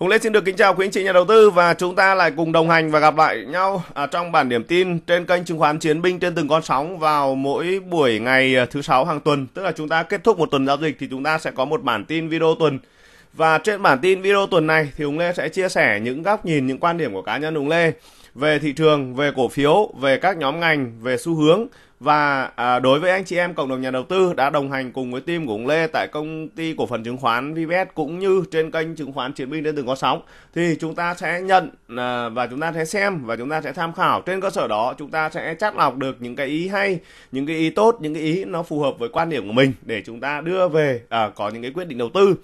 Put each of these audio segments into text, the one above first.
Hùng Lê xin được kính chào quý anh chị nhà đầu tư và chúng ta lại cùng đồng hành và gặp lại nhau ở à, trong bản điểm tin trên kênh chứng khoán Chiến binh trên từng con sóng vào mỗi buổi ngày à, thứ sáu hàng tuần, tức là chúng ta kết thúc một tuần giao dịch thì chúng ta sẽ có một bản tin video tuần. Và trên bản tin video tuần này thì Hùng Lê sẽ chia sẻ những góc nhìn, những quan điểm của cá nhân Hùng Lê về thị trường, về cổ phiếu, về các nhóm ngành, về xu hướng và à, đối với anh chị em cộng đồng nhà đầu tư đã đồng hành cùng với team của ông Lê tại công ty cổ phần chứng khoán VBS cũng như trên kênh chứng khoán Chiến binh đến từng có sóng thì chúng ta sẽ nhận à, và chúng ta sẽ xem và chúng ta sẽ tham khảo trên cơ sở đó chúng ta sẽ chắt lọc được những cái ý hay những cái ý tốt những cái ý nó phù hợp với quan điểm của mình để chúng ta đưa về à, có những cái quyết định đầu tư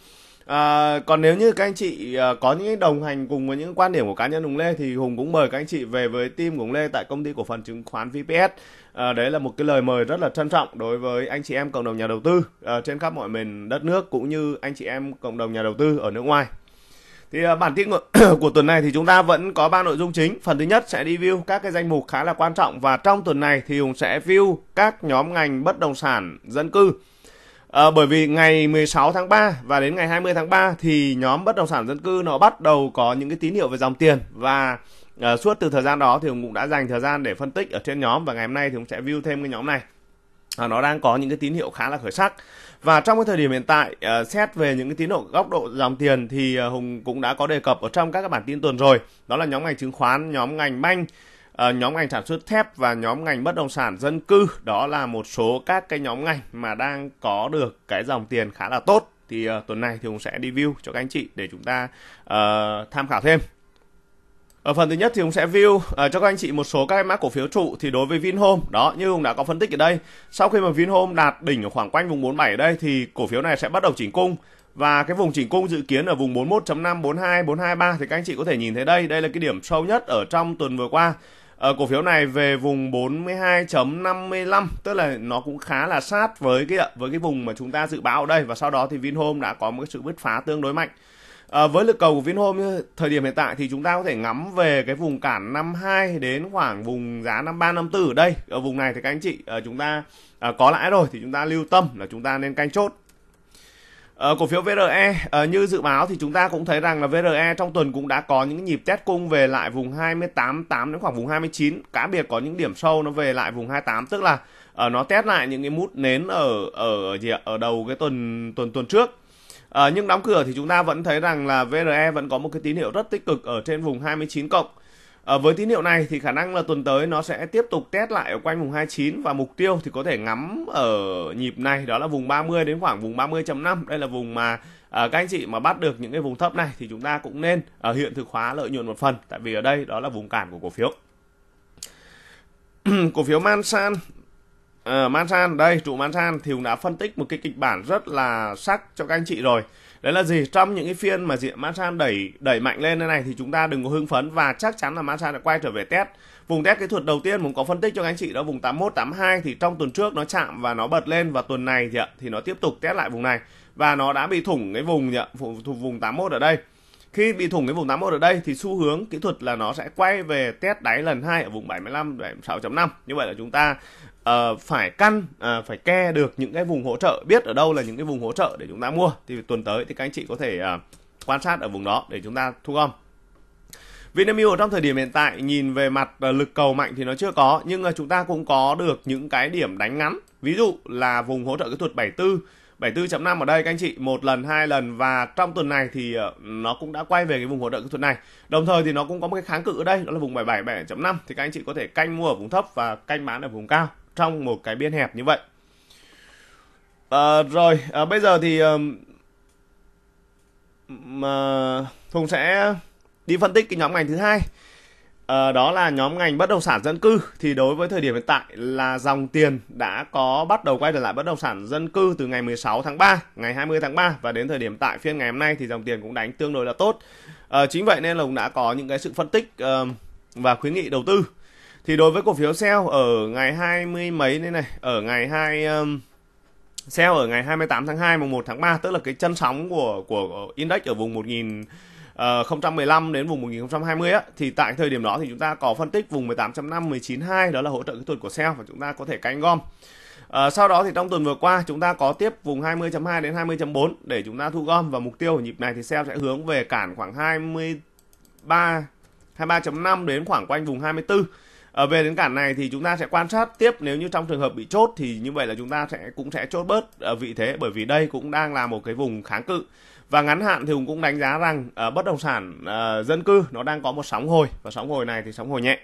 À, còn nếu như các anh chị à, có những đồng hành cùng với những quan điểm của cá nhân Hùng Lê thì Hùng cũng mời các anh chị về với team của Hùng Lê tại công ty cổ phần chứng khoán VPS. À, đấy là một cái lời mời rất là trân trọng đối với anh chị em cộng đồng nhà đầu tư à, trên khắp mọi miền đất nước cũng như anh chị em cộng đồng nhà đầu tư ở nước ngoài. Thì à, bản tin của tuần này thì chúng ta vẫn có ba nội dung chính. Phần thứ nhất sẽ review các cái danh mục khá là quan trọng và trong tuần này thì Hùng sẽ view các nhóm ngành bất động sản dân cư À, bởi vì ngày 16 tháng 3 và đến ngày 20 tháng 3 thì nhóm bất động sản dân cư nó bắt đầu có những cái tín hiệu về dòng tiền và à, suốt từ thời gian đó thì cũng đã dành thời gian để phân tích ở trên nhóm và ngày hôm nay thì cũng sẽ view thêm cái nhóm này. À, nó đang có những cái tín hiệu khá là khởi sắc và trong cái thời điểm hiện tại à, xét về những cái tín hiệu góc độ dòng tiền thì à, Hùng cũng đã có đề cập ở trong các cái bản tin tuần rồi đó là nhóm ngành chứng khoán nhóm ngành banh uh, nhóm ngành sản xuất thép và nhóm ngành bất động sản dân cư đó là một số các cái nhóm ngành mà đang có được cái dòng tiền khá là tốt thì uh, tuần này thì cũng sẽ review cho các anh chị để chúng ta uh, tham khảo thêm ở phần thứ nhất thì Hùng sẽ view uh, cho các anh chị một số các mã cổ phiếu trụ thì đối với Vinhome đó như Hùng đã có phân tích ở đây sau khi mà Vinhome đạt đỉnh ở khoảng quanh vùng 47 ở đây thì cổ phiếu này sẽ bắt đầu chỉnh cung và cái vùng chỉnh cung dự kiến ở vùng 41.5, 42, 423 thì các anh chị có thể nhìn thấy đây, đây là cái điểm sâu nhất ở trong tuần vừa qua. Ờ, cổ phiếu này về vùng 42.55 tức là nó cũng khá là sát với cái với cái vùng mà chúng ta dự báo ở đây và sau đó thì Vinhome đã có một cái sự bứt phá tương đối mạnh. À, với lực cầu của Vinhome thời điểm hiện tại thì chúng ta có thể ngắm về cái vùng cản 52 đến khoảng vùng giá 53 54 ở đây. Ở vùng này thì các anh chị ờ, chúng ta có lãi rồi thì chúng ta lưu tâm là chúng ta nên canh chốt À, cổ phiếu VRE à, ờ, như dự báo thì chúng ta cũng thấy rằng là VRE trong tuần cũng đã có những nhịp test cung về lại vùng 28.8 đến khoảng vùng 29, cá biệt có những điểm sâu nó về lại vùng 28 tức là à, nó test lại những cái mút nến ở ở gì ở đầu cái tuần tuần tuần trước. À, nhưng đóng cửa thì chúng ta vẫn thấy rằng là VRE vẫn có một cái tín hiệu rất tích cực ở trên vùng 29 cộng. À, với tín hiệu này thì khả năng là tuần tới nó sẽ tiếp tục test lại ở quanh vùng 29 và mục tiêu thì có thể ngắm ở nhịp này đó là vùng 30 đến khoảng vùng 30.5. Đây là vùng mà à, các anh chị mà bắt được những cái vùng thấp này thì chúng ta cũng nên à, hiện thực hóa lợi nhuận một phần tại vì ở đây đó là vùng cản của cổ phiếu. cổ phiếu Mansan Uh, Mansan đây trụ Mansan thì cũng đã phân tích một cái kịch bản rất là sắc cho các anh chị rồi đấy là gì trong những cái phiên mà diện Masan đẩy đẩy mạnh lên thế này thì chúng ta đừng có hưng phấn và chắc chắn là Masan đã quay trở về test vùng test kỹ thuật đầu tiên cũng có phân tích cho các anh chị đó vùng 81 82 thì trong tuần trước nó chạm và nó bật lên và tuần này thì, thì nó tiếp tục test lại vùng này và nó đã bị thủng cái vùng vùng, vùng 81 ở đây khi bị thủng cái vùng 81 ở đây thì xu hướng kỹ thuật là nó sẽ quay về test đáy lần hai ở vùng 75 76.5 như vậy là chúng ta Ờ, phải căn uh, phải ke được những cái vùng hỗ trợ biết ở đâu là những cái vùng hỗ trợ để chúng ta mua thì tuần tới thì các anh chị có thể uh, quan sát ở vùng đó để chúng ta thu gom Vinamilk ở trong thời điểm hiện tại nhìn về mặt lực cầu mạnh thì nó chưa có nhưng mà chúng ta cũng có được những cái điểm đánh ngắn ví dụ là vùng hỗ trợ kỹ thuật 74 74.5 ở đây các anh chị một lần hai lần và trong tuần này thì nó cũng đã quay về cái vùng hỗ trợ kỹ thuật này đồng thời thì nó cũng có một cái kháng cự ở đây đó là vùng 77 5 thì các anh chị có thể canh mua ở vùng thấp và canh bán ở vùng cao trong một cái biên hẹp như vậy à, rồi à, bây giờ thì mà Hùng sẽ đi phân tích cái nhóm ngành thứ hai à, đó là nhóm ngành bất động sản dân cư thì đối với thời điểm hiện tại là dòng tiền đã có bắt đầu quay trở lại bất động sản dân cư từ ngày 16 tháng 3 ngày 20 tháng 3 và đến thời điểm tại phiên ngày hôm nay thì dòng tiền cũng đánh tương đối là tốt à, chính vậy nên là cũng đã có những cái sự phân tích uh, và khuyến nghị đầu tư thì đối với cổ phiếu sell ở ngày 20 mấy đây này ở ngày 2 um, sell ở ngày 28 tháng 2 mùng 1 tháng 3 tức là cái chân sóng của của index ở vùng 1000 015 ờ, đến vùng 1020 á thì tại thời điểm đó thì chúng ta có phân tích vùng 18.5 192 đó là hỗ trợ kỹ thuật của sell và chúng ta có thể canh gom. À, sau đó thì trong tuần vừa qua chúng ta có tiếp vùng 20.2 đến 20.4 để chúng ta thu gom và mục tiêu ở nhịp này thì sell sẽ hướng về cản khoảng 23 23.5 đến khoảng quanh vùng 24 à, về đến cản này thì chúng ta sẽ quan sát tiếp nếu như trong trường hợp bị chốt thì như vậy là chúng ta sẽ cũng sẽ chốt bớt ở ờ, vị thế bởi vì đây cũng đang là một cái vùng kháng cự và ngắn hạn thì hùng cũng đánh giá rằng uh, bất động sản uh, dân cư nó đang có một sóng hồi và sóng hồi này thì sóng hồi nhẹ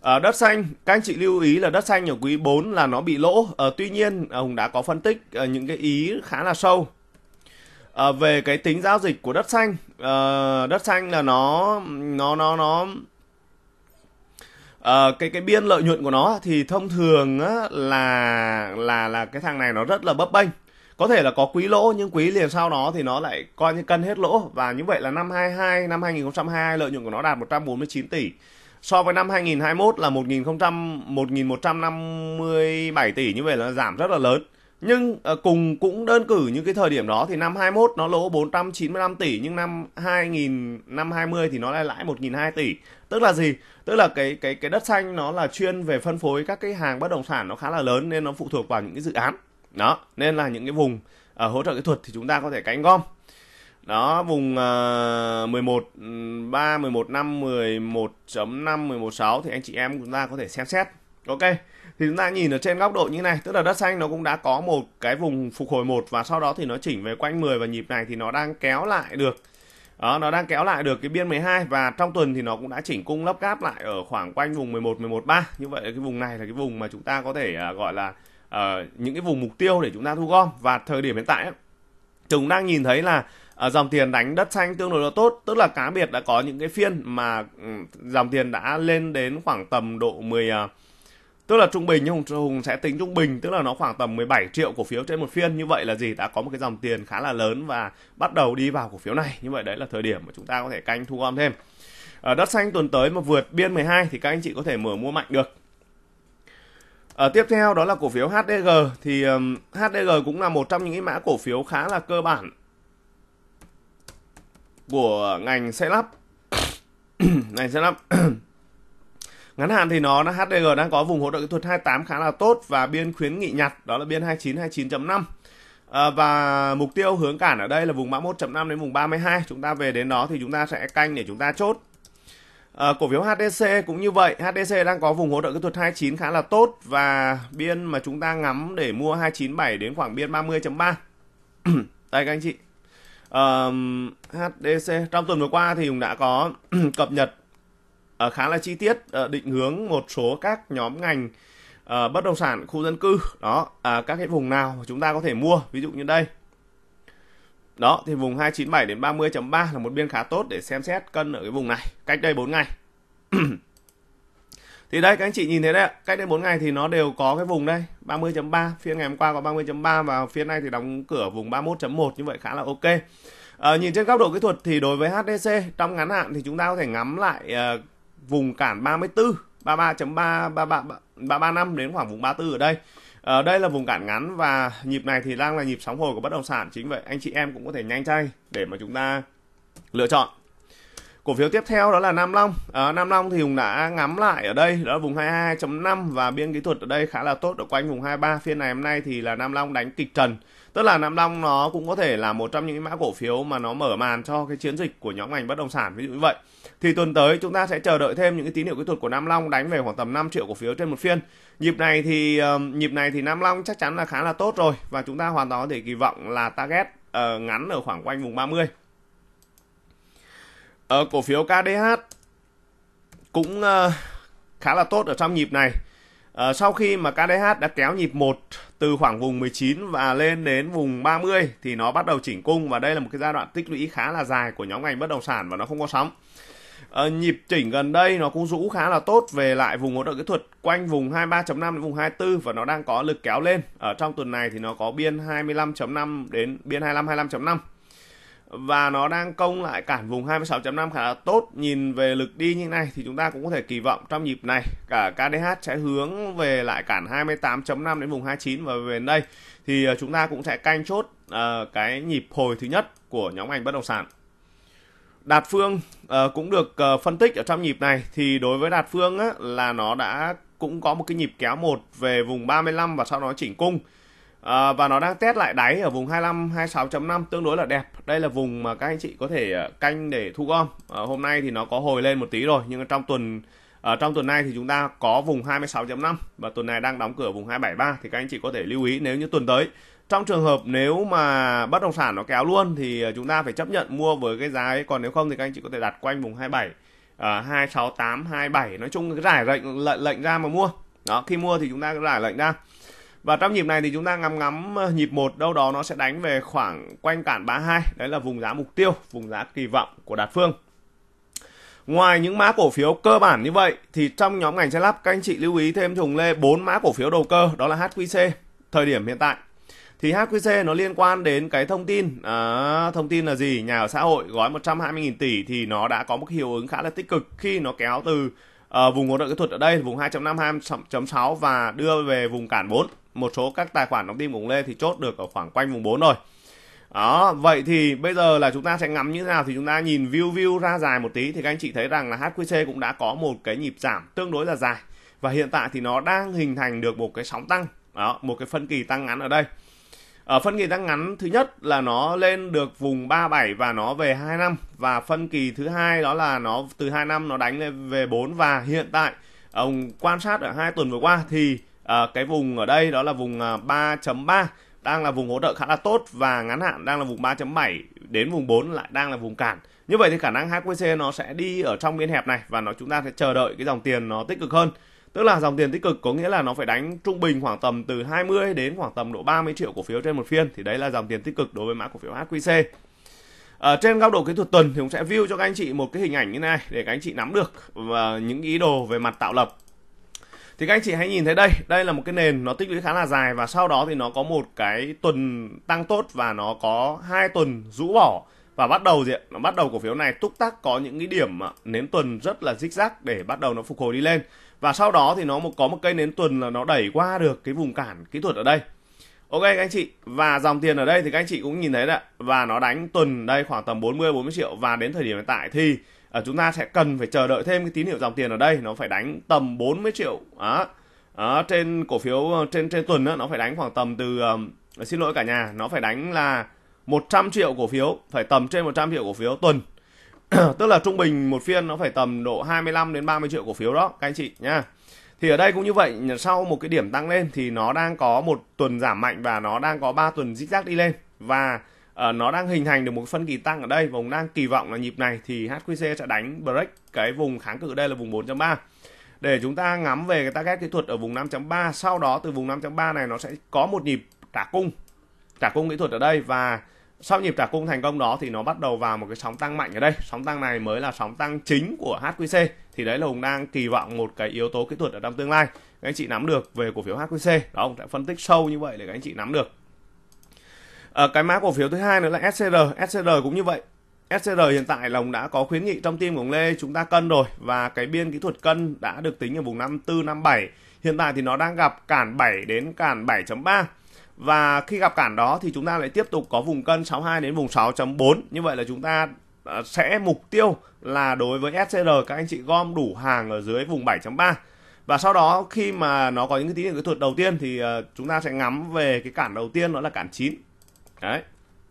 ở đất xanh, các anh chị lưu ý là đất xanh ở quý 4 là nó bị lỗ. Ờ, tuy nhiên, Hùng đã có phân tích những cái ý khá là sâu. Ờ, về cái tính giao dịch của đất xanh, ờ, đất xanh là nó nó nó nó à, cái cái biên lợi nhuận của nó thì thông thường á, là là là cái thằng này nó rất là bấp bênh có thể là có quý lỗ nhưng quý liền sau đó thì nó lại coi như cân hết lỗ và như vậy là năm 22 năm 2022 lợi nhuận của nó đạt 149 tỷ so với năm 2021 là 1000 1157 tỷ như vậy là giảm rất là lớn nhưng ờ, cùng cũng đơn cử như cái thời điểm đó thì năm 21 nó lỗ 495 tỷ nhưng năm 2000 năm 20 thì nó lại lãi 1.200 tỷ. Tức là gì? Tức là cái cái cái đất xanh nó là chuyên về phân phối các cái hàng bất động sản nó khá là lớn nên nó phụ thuộc vào những cái dự án. Đó, nên là những cái vùng ở ờ, hỗ trợ kỹ thuật thì chúng ta có thể cánh gom. Đó, vùng uh, 11 3 11 5 11.5 11.6 thì anh chị em chúng ta có thể xem xét. Ok thì chúng ta nhìn ở trên góc độ như này tức là đất xanh nó cũng đã có một cái vùng phục hồi một và sau đó thì nó chỉnh về quanh 10 và nhịp này thì nó đang kéo lại được đó, nó đang kéo lại được cái biên 12 và trong tuần thì nó cũng đã chỉnh cung lấp gáp lại ở khoảng quanh vùng 11 11 3. Như vậy cái vùng này là cái vùng mà chúng ta có thể uh, gọi là uh, những cái vùng mục tiêu để chúng ta thu gom và thời điểm hiện tại chúng đang nhìn thấy là uh, dòng tiền đánh đất xanh tương đối là tốt, tức là cá biệt đã có những cái phiên mà um, dòng tiền đã lên đến khoảng tầm độ 10 uh, à, tức là trung bình nhưng Hùng sẽ tính trung bình tức là nó khoảng tầm 17 triệu cổ phiếu trên một phiên như vậy là gì đã có một cái dòng tiền khá là lớn và bắt đầu đi vào cổ phiếu này như vậy đấy là thời điểm mà chúng ta có thể canh thu gom thêm ở ờ, đất xanh tuần tới mà vượt biên 12 thì các anh chị có thể mở mua mạnh được ở ờ, tiếp theo đó là cổ phiếu HDG thì um, HDG cũng là một trong những cái mã cổ phiếu khá là cơ bản của ngành xây lắp ngành xây lắp Ngắn hạn thì nó là HDG đang có vùng hỗ trợ kỹ thuật 28 khá là tốt và biên khuyến nghị nhặt đó là biên 29 29.5. À, và mục tiêu hướng cản ở đây là vùng 31 5 đến vùng 32. Chúng ta về đến đó thì chúng ta sẽ canh để chúng ta chốt. À, cổ phiếu HDC cũng như vậy, HDC đang có vùng hỗ trợ kỹ thuật 29 khá là tốt và biên mà chúng ta ngắm để mua 297 đến khoảng biên 30.3. Đây các anh chị. Um, HDC trong tuần vừa qua thì cũng đã có cập nhật uh, khá là chi tiết uh, định hướng một số các nhóm ngành uh, bất động sản khu dân cư đó uh, các cái vùng nào chúng ta có thể mua ví dụ như đây đó thì vùng 297 đến 30.3 là một biên khá tốt để xem xét cân ở cái vùng này cách đây 4 ngày thì đây các anh chị nhìn thấy đấy cách đây 4 ngày thì nó đều có cái vùng đây 30.3 phiên ngày hôm qua có 30.3 và phiên này thì đóng cửa vùng 31.1 như vậy khá là ok à, nhìn trên góc độ kỹ thuật thì đối với HDC trong ngắn hạn thì chúng ta có thể ngắm lại uh, vùng cản 34 33.3 335 đến khoảng vùng 34 ở đây ở ờ, đây là vùng cản ngắn và nhịp này thì đang là nhịp sóng hồi của bất động sản chính vậy anh chị em cũng có thể nhanh tay để mà chúng ta lựa chọn cổ phiếu tiếp theo đó là Nam Long à, Nam Long thì Hùng đã ngắm lại ở đây đó là vùng 22.5 và biên kỹ thuật ở đây khá là tốt ở quanh vùng 23 phiên này hôm nay thì là Nam Long đánh kịch trần tức là Nam Long nó cũng có thể là một trong những mã cổ phiếu mà nó mở màn cho cái chiến dịch của nhóm ngành bất động sản ví dụ như vậy thì tuần tới chúng ta sẽ chờ đợi thêm những cái tín hiệu kỹ thuật của Nam Long đánh về khoảng tầm 5 triệu cổ phiếu trên một phiên. Nhịp này thì uh, nhịp này thì Nam Long chắc chắn là khá là tốt rồi và chúng ta hoàn toàn có thể kỳ vọng là target uh, ngắn ở khoảng quanh vùng 30. Ở ờ, cổ phiếu KDH cũng uh, khá là tốt ở trong nhịp này. Uh, sau khi mà KDH đã kéo nhịp 1 từ khoảng vùng 19 và lên đến vùng 30 thì nó bắt đầu chỉnh cung và đây là một cái giai đoạn tích lũy khá là dài của nhóm ngành bất động sản và nó không có sóng à, nhịp chỉnh gần đây nó cũng rũ khá là tốt về lại vùng hỗ trợ kỹ thuật quanh vùng 23.5 đến vùng 24 và nó đang có lực kéo lên ở trong tuần này thì nó có biên 25.5 đến biên 25 25.5 và nó đang công lại cản vùng 26.5 khá là tốt nhìn về lực đi như này thì chúng ta cũng có thể kỳ vọng trong nhịp này cả KDH sẽ hướng về lại cản 28.5 đến vùng 29 và về đây thì ờ, chúng ta cũng sẽ canh chốt uh, cái nhịp hồi thứ nhất của nhóm ngành bất động sản Đạt Phương uh, cũng được uh, phân tích ở trong nhịp này thì đối với Đạt Phương á, là nó đã cũng có một cái nhịp kéo một về vùng 35 và sau đó chỉnh cung à, và nó đang test lại đáy ở vùng 25 26.5 tương đối là đẹp đây là vùng mà các anh chị có thể canh để thu gom à, hôm nay thì nó có hồi lên một tí rồi nhưng trong tuần ở trong tuần này thì chúng ta có vùng 26.5 và tuần này đang đóng cửa vùng 273 thì các anh chị có thể lưu ý nếu như tuần tới trong trường hợp nếu mà bất động sản nó kéo luôn thì ờ, chúng ta phải chấp nhận mua với cái giá ấy còn nếu không thì các anh chị có thể đặt quanh vùng 27 à, 268 27 nói chung cái giải lệnh lệnh lệnh ra mà mua đó khi mua thì chúng ta cứ giải lệnh ra và trong nhịp này thì chúng ta ngắm ngắm ờ, nhịp một đâu đó nó sẽ đánh về khoảng quanh cản 32 đấy là vùng giá mục tiêu vùng giá kỳ vọng của đạt phương Ngoài những mã cổ phiếu cơ bản như vậy thì trong nhóm ngành xe lắp các anh chị lưu ý thêm thùng lê 4 mã cổ phiếu đầu cơ đó là HQC thời điểm hiện tại thì HQC nó liên quan đến cái thông tin à, thông tin là gì nhà ở xã hội gói 120.000 tỷ thì nó đã có một hiệu ứng khá là tích cực khi nó kéo từ uh, vùng hỗ trợ kỹ thuật ở đây vùng 2.526 và đưa về vùng cản 4 một số các tài khoản đóng tin của Lê thì chốt được ở khoảng quanh vùng 4 rồi đó vậy thì bây giờ là chúng ta sẽ ngắm như thế nào thì chúng ta nhìn view view ra dài một tí thì các anh chị thấy rằng là HQC cũng đã có một cái nhịp giảm tương đối là dài và hiện tại thì nó đang hình thành được một cái sóng tăng đó một cái phân kỳ tăng ngắn ở đây ở ờ, phân kỳ tăng ngắn thứ nhất là nó lên được vùng 37 và nó về 2 năm và phân kỳ thứ hai đó là nó từ 2 năm nó đánh lên về 4 và hiện tại ông quan sát ở hai tuần vừa qua thì uh, cái vùng ở đây đó là vùng 3.3 ờ, đang là vùng hỗ trợ khá là tốt và ngắn hạn đang là vùng 3.7 đến vùng 4 lại đang là vùng cản. Như vậy thì khả năng HQC nó sẽ đi ở trong biên hẹp này và nó chúng ta sẽ chờ đợi cái dòng tiền nó tích cực hơn. Tức là dòng tiền tích cực có nghĩa là nó phải đánh trung bình khoảng tầm từ 20 đến khoảng tầm độ 30 triệu cổ phiếu trên một phiên thì đấy là dòng tiền tích cực đối với mã cổ phiếu HQC. Ở ờ, trên góc độ kỹ thuật tuần thì cũng sẽ view cho các anh chị một cái hình ảnh như này để các anh chị nắm được những ý đồ về mặt tạo lập thì các anh chị hãy nhìn thấy đây đây là một cái nền nó tích lũy khá là dài và sau đó thì nó có một cái tuần tăng tốt và nó có hai tuần rũ bỏ và bắt đầu gì ạ nó bắt đầu cổ phiếu này túc tắc có những cái điểm nến tuần rất là rích rác để bắt đầu nó phục hồi đi lên và sau đó thì nó một có một cây nến tuần là nó đẩy qua được cái vùng cản kỹ thuật ở đây ok các anh chị và dòng tiền ở đây thì các anh chị cũng nhìn thấy đấy và nó đánh tuần đây khoảng tầm 40 40 triệu và đến thời điểm hiện tại thì ở ờ, chúng ta sẽ cần phải chờ đợi thêm cái tín hiệu dòng tiền ở đây nó phải đánh tầm 40 triệu đó ở trên cổ phiếu ờ, trên trên tuần đó, nó phải đánh khoảng tầm từ um, xin lỗi cả nhà nó phải đánh là 100 triệu cổ phiếu phải tầm trên 100 triệu cổ phiếu tuần tức là trung bình một phiên nó phải tầm độ 25 đến 30 triệu cổ phiếu đó các anh chị nhá thì ở đây cũng như vậy sau một cái điểm tăng lên thì nó đang có một tuần giảm mạnh và nó đang có 3 tuần zigzag đi lên và uh, nó đang hình thành được một phân kỳ tăng ở đây vùng đang kỳ vọng là nhịp này thì HQC sẽ đánh break cái vùng kháng cự đây là vùng 4.3 để chúng ta ngắm về cái target kỹ thuật ở vùng 5.3 sau đó từ vùng 5.3 này nó sẽ có một nhịp trả cung trả cung kỹ thuật ở đây và sau nhịp trả cung thành công đó thì nó bắt đầu vào một cái sóng tăng mạnh ở đây sóng tăng này mới là sóng tăng chính của HQC thì đấy là hùng đang kỳ vọng một cái yếu tố kỹ thuật ở trong tương lai các anh chị nắm được về cổ phiếu HQC đó ông đã phân tích sâu như vậy để các anh chị nắm được ở ờ, cái mã cổ phiếu thứ hai nữa là SCR SCR cũng như vậy SCR hiện tại lồng đã có khuyến nghị trong tim của ông Lê chúng ta cân rồi và cái biên kỹ thuật cân đã được tính ở vùng năm tư năm bảy hiện tại thì nó đang gặp cản 7 đến cản 7.3 và khi gặp cản đó thì chúng ta lại tiếp tục có vùng cân 62 đến vùng 6.4 như vậy là chúng ta à, sẽ mục tiêu là đối với SCR các anh chị gom đủ hàng ở dưới vùng 7.3 và sau đó khi mà nó có những cái tín hiệu kỹ thuật đầu tiên thì à, chúng ta sẽ ngắm về cái cản đầu tiên đó là cản 9 đấy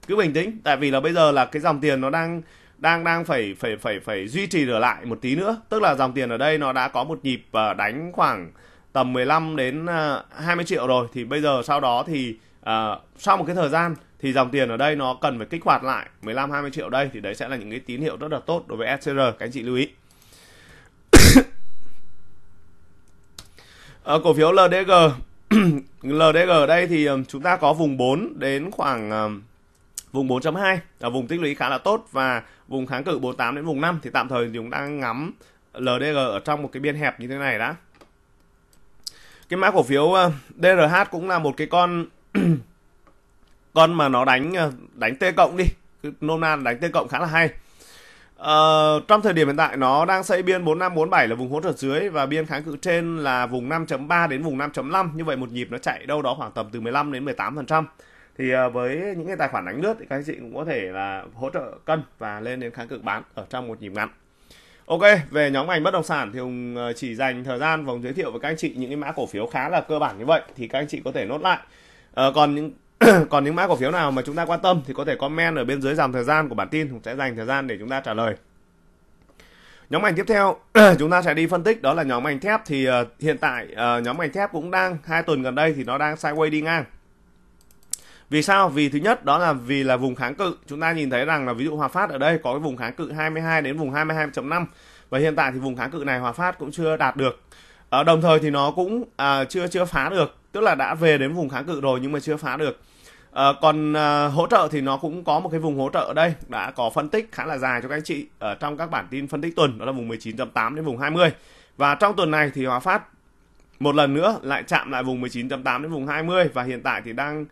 cứ bình tĩnh tại vì là bây giờ là cái dòng tiền nó đang đang đang phải phải phải phải duy trì trở lại một tí nữa tức là dòng tiền ở đây nó đã có một nhịp à, đánh khoảng tầm 15 đến 20 ờ, triệu rồi thì bây giờ sau đó thì uh, sau một cái thời gian thì dòng tiền ở đây nó cần phải kích hoạt lại 15 20 triệu đây thì đấy sẽ là những cái tín hiệu rất là tốt đối với SCR các anh chị lưu ý. ở ờ, cổ phiếu LDG LDG ở đây thì chúng ta có vùng 4 đến khoảng vùng 4.2 là vùng tích lũy khá là tốt và vùng kháng cự 48 đến vùng 5 thì tạm thời chúng ta ngắm LDG ở trong một cái biên hẹp như thế này đã cái mã cổ phiếu ờ, DRH cũng là một cái con con mà nó đánh ờ, đánh T cộng đi nôm na đánh T cộng khá là hay Ờ, trong thời điểm hiện tại nó đang xây biên 4547 là vùng hỗ trợ dưới và biên kháng cự trên là vùng 5.3 đến vùng 5.5 như vậy một nhịp nó chạy đâu đó khoảng tầm từ 15 đến 18% phần trăm thì ờ, với những cái tài khoản đánh lướt thì các anh chị cũng có thể là hỗ trợ cân và lên đến kháng cự bán ở trong một nhịp ngắn Ok, về nhóm ngành bất động sản thì Hùng ờ, chỉ dành thời gian vòng giới thiệu với các anh chị những cái mã cổ phiếu khá là cơ bản như vậy thì các anh chị có thể nốt lại. À, còn những còn những mã cổ phiếu nào mà chúng ta quan tâm thì có thể comment ở bên dưới dòng thời gian của bản tin Hùng sẽ dành thời gian để chúng ta trả lời. Nhóm ngành tiếp theo chúng ta sẽ đi phân tích đó là nhóm ngành thép thì uh, hiện tại uh, nhóm ngành thép cũng đang hai tuần gần đây thì nó đang sideways đi ngang. Vì sao? Vì thứ nhất đó là vì là vùng kháng cự. Chúng ta nhìn thấy rằng là ví dụ Hòa Phát ở đây có cái vùng kháng cự 22 đến vùng 22.5 và hiện tại thì vùng kháng cự này Hòa Phát cũng chưa đạt được. À, đồng thời thì nó cũng à, chưa chưa phá được, tức là đã về đến vùng kháng cự rồi nhưng mà chưa phá được. À, còn à, hỗ trợ thì nó cũng có một cái vùng hỗ trợ ở đây đã có phân tích khá là dài cho các anh chị ở trong các bản tin phân tích tuần đó là vùng 19.8 đến vùng 20. Và trong tuần này thì Hòa Phát một lần nữa lại chạm lại vùng 19.8 đến vùng 20 và hiện tại thì đang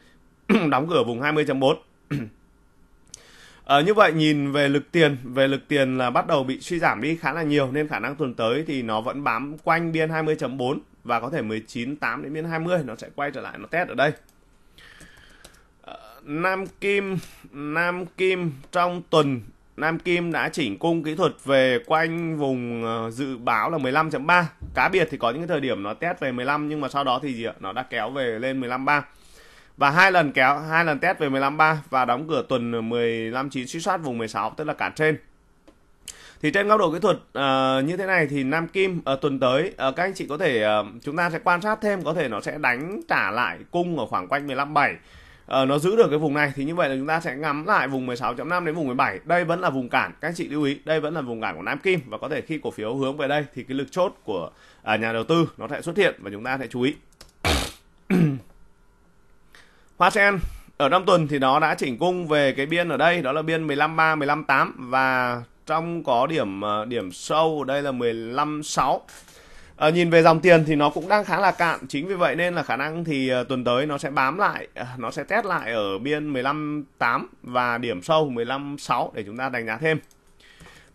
đóng cửa vùng 20.4 À, ờ, như vậy nhìn về lực tiền, về lực tiền là bắt đầu bị suy giảm đi khá là nhiều nên khả năng tuần tới thì nó vẫn bám quanh biên 20.4 và có thể 19.8 đến biên 20 nó sẽ quay trở lại nó test ở đây. À, Nam Kim, Nam Kim trong tuần Nam Kim đã chỉnh cung kỹ thuật về quanh vùng ờ, dự báo là 15.3. Cá biệt thì có những cái thời điểm nó test về 15 nhưng mà sau đó thì gì ạ? Nó đã kéo về lên 15.3 và hai lần kéo hai lần test về 15.3 và đóng cửa tuần 15.9 suy soát vùng 16 tức là cản trên thì trên góc độ kỹ thuật uh, như thế này thì Nam Kim ở ờ, uh, tuần tới uh, các anh chị có thể uh, chúng ta sẽ quan sát thêm có thể nó sẽ đánh trả lại cung ở khoảng quanh 157 Ờ, nó giữ được cái vùng này thì như vậy là chúng ta sẽ ngắm lại vùng 16.5 đến vùng 17 đây vẫn là vùng cản các anh chị lưu ý đây vẫn là vùng cản của Nam Kim và có thể khi cổ phiếu hướng về đây thì cái lực chốt của uh, nhà đầu tư nó sẽ xuất hiện và chúng ta sẽ chú ý HCN ở trong tuần thì nó đã chỉnh cung về cái biên ở đây đó là biên 153 158 và trong có điểm ờ, điểm sâu đây là 156 à, ờ, nhìn về dòng tiền thì nó cũng đang khá là cạn chính vì vậy nên là khả năng thì ờ, tuần tới nó sẽ bám lại nó sẽ test lại ở biên 158 và điểm sâu 156 để chúng ta đánh giá thêm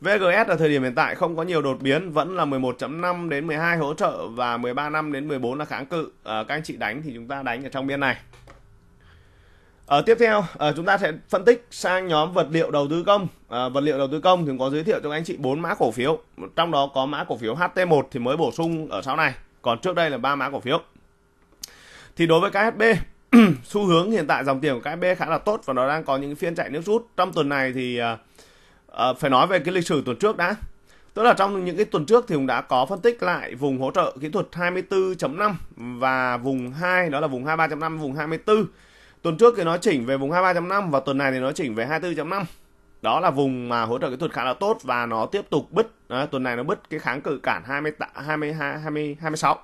VGS ở thời điểm hiện tại không có nhiều đột biến, vẫn là 11.5 đến 12 hỗ trợ và 13 năm đến 14 là kháng cự. À, các anh chị đánh thì chúng ta đánh ở trong biên này. Ở ờ, tiếp theo à, chúng ta sẽ phân tích sang nhóm vật liệu đầu tư công. Ờ, vật liệu đầu tư công thì có giới thiệu cho anh chị bốn mã cổ phiếu, trong đó có mã cổ phiếu HT1 thì mới bổ sung ở sau này, còn trước đây là ba mã cổ phiếu. Thì đối với KSB, xu hướng hiện tại dòng tiền của KSB khá là tốt và nó đang có những phiên chạy nước rút. Trong tuần này thì phải nói về cái lịch sử tuần trước đã. Tức là trong những cái tuần trước thì cũng đã có phân tích lại vùng hỗ trợ kỹ thuật 24.5 và vùng 2 đó là vùng 23.5 vùng 24 tuần trước thì nó chỉnh về vùng 23.5 và tuần này thì nó chỉnh về 24.5 đó là vùng mà hỗ trợ kỹ thuật khá là tốt và nó tiếp tục bứt à, tuần này nó bứt cái kháng cự cản 20 20 20 26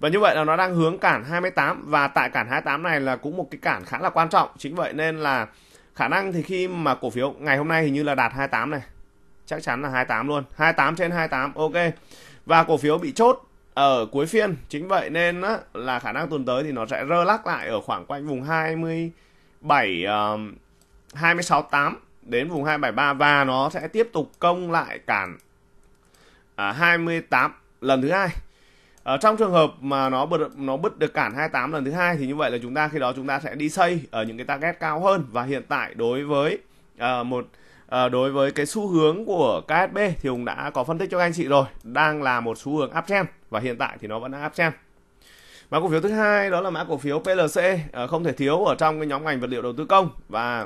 và như vậy là nó đang hướng cản 28 và tại cản 28 này là cũng một cái cản khá là quan trọng chính vậy nên là khả năng thì khi mà cổ phiếu ngày hôm nay hình như là đạt 28 này chắc chắn là 28 luôn 28 trên 28 ok và cổ phiếu bị chốt ở ờ, cuối phiên chính vậy nên á, là khả năng tuần tới thì nó sẽ rơ lắc lại ở khoảng quanh vùng 27 uh, 26 8 đến vùng 27, 3 và nó sẽ tiếp tục công lại cản à, 28 lần thứ hai ở ờ, trong trường hợp mà nó bật nó bứt được cản 28 lần thứ hai thì như vậy là chúng ta khi đó chúng ta sẽ đi xây ở những cái target cao hơn và hiện tại đối với uh, một à, đối với cái xu hướng của KSB thì Hùng đã có phân tích cho các anh chị rồi đang là một xu hướng uptrend và hiện tại thì nó vẫn đang uptrend mã cổ phiếu thứ hai đó là mã cổ phiếu PLC à, ờ, không thể thiếu ở trong cái nhóm ngành vật liệu đầu tư công và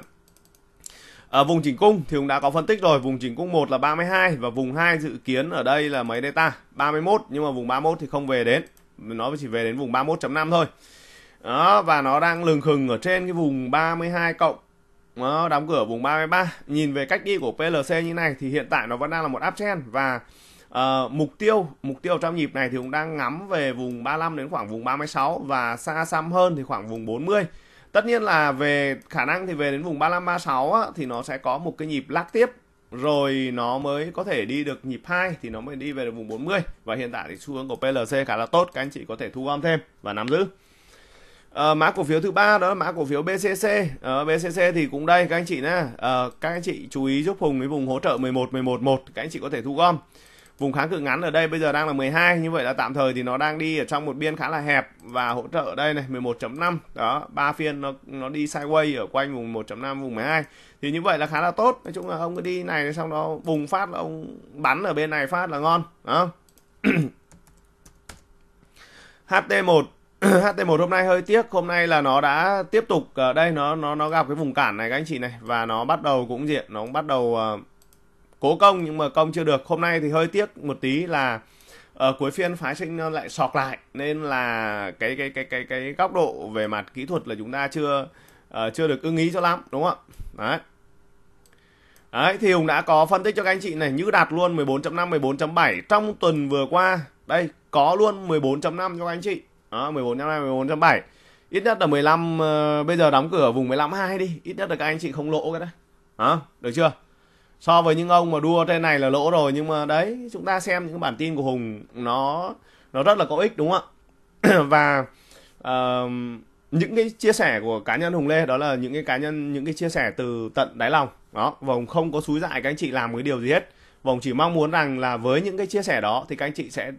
ở ờ, vùng chỉnh cung thì cũng đã có phân tích rồi, vùng chỉnh cung 1 là 32 và vùng 2 dự kiến ở đây là mấy delta 31 nhưng mà vùng 31 thì không về đến, nó chỉ về đến vùng 31.5 thôi. Đó và nó đang lừng khừng ở trên cái vùng 32 cộng Ờ, đóng cửa vùng 33 nhìn về cách đi của PLC như này thì hiện tại nó vẫn đang là một uptrend và Uh, mục tiêu mục tiêu trong nhịp này thì cũng đang ngắm về vùng 35 đến khoảng vùng 36 và xa xăm hơn thì khoảng vùng 40 tất nhiên là về khả năng thì về đến vùng 35 36 á, thì nó sẽ có một cái nhịp lắc tiếp rồi nó mới có thể đi được nhịp 2 thì nó mới đi về được vùng 40 và hiện tại thì xu hướng của PLC khá là tốt các anh chị có thể thu gom thêm và nắm giữ À, mã cổ phiếu thứ ba đó là mã cổ phiếu BCC. À, ờ, BCC thì cũng đây các anh chị nha. À, ờ, các anh chị chú ý giúp Hùng cái vùng hỗ trợ 11 11 một, các anh chị có thể thu gom. Vùng kháng cự ngắn ở đây bây giờ đang là 12 như vậy là tạm thời thì nó đang đi ở trong một biên khá là hẹp và hỗ trợ ở đây này 11.5. Đó, ba phiên nó nó đi sideways ở quanh vùng 1.5 vùng 12. Thì như vậy là khá là tốt. Nói chung là ông cứ đi này xong đó vùng phát là ông bắn ở bên này phát là ngon. Đó. HT1 HT1 hôm nay hơi tiếc, hôm nay là nó đã tiếp tục ở ờ, đây nó nó nó gặp cái vùng cản này các anh chị này và nó bắt đầu cũng diện nó cũng bắt đầu uh, cố công nhưng mà công chưa được. Hôm nay thì hơi tiếc một tí là ở ờ, cuối phiên phái sinh lại sọc lại nên là cái cái cái cái cái góc độ về mặt kỹ thuật là chúng ta chưa uh, chưa được ưng ý cho lắm đúng không ạ? Đấy. Đấy thì Hùng đã có phân tích cho các anh chị này như đạt luôn 14.5 14.7 trong tuần vừa qua. Đây có luôn 14.5 cho các anh chị đó, 14 2 14 7 ít nhất là 15 uh, ờ, bây giờ đóng cửa ở vùng 15 2 đi ít nhất là các anh chị không lỗ cái đấy à, được chưa so với những ông mà đua trên này là lỗ rồi nhưng mà đấy chúng ta xem những bản tin của Hùng nó nó rất là có ích đúng không ạ và uh, những cái chia sẻ của cá nhân Hùng Lê đó là những cái cá nhân những cái chia sẻ từ tận đáy lòng đó vòng không có suối dại các anh chị làm cái điều gì hết vòng chỉ mong muốn rằng là với những cái chia sẻ đó thì các anh chị sẽ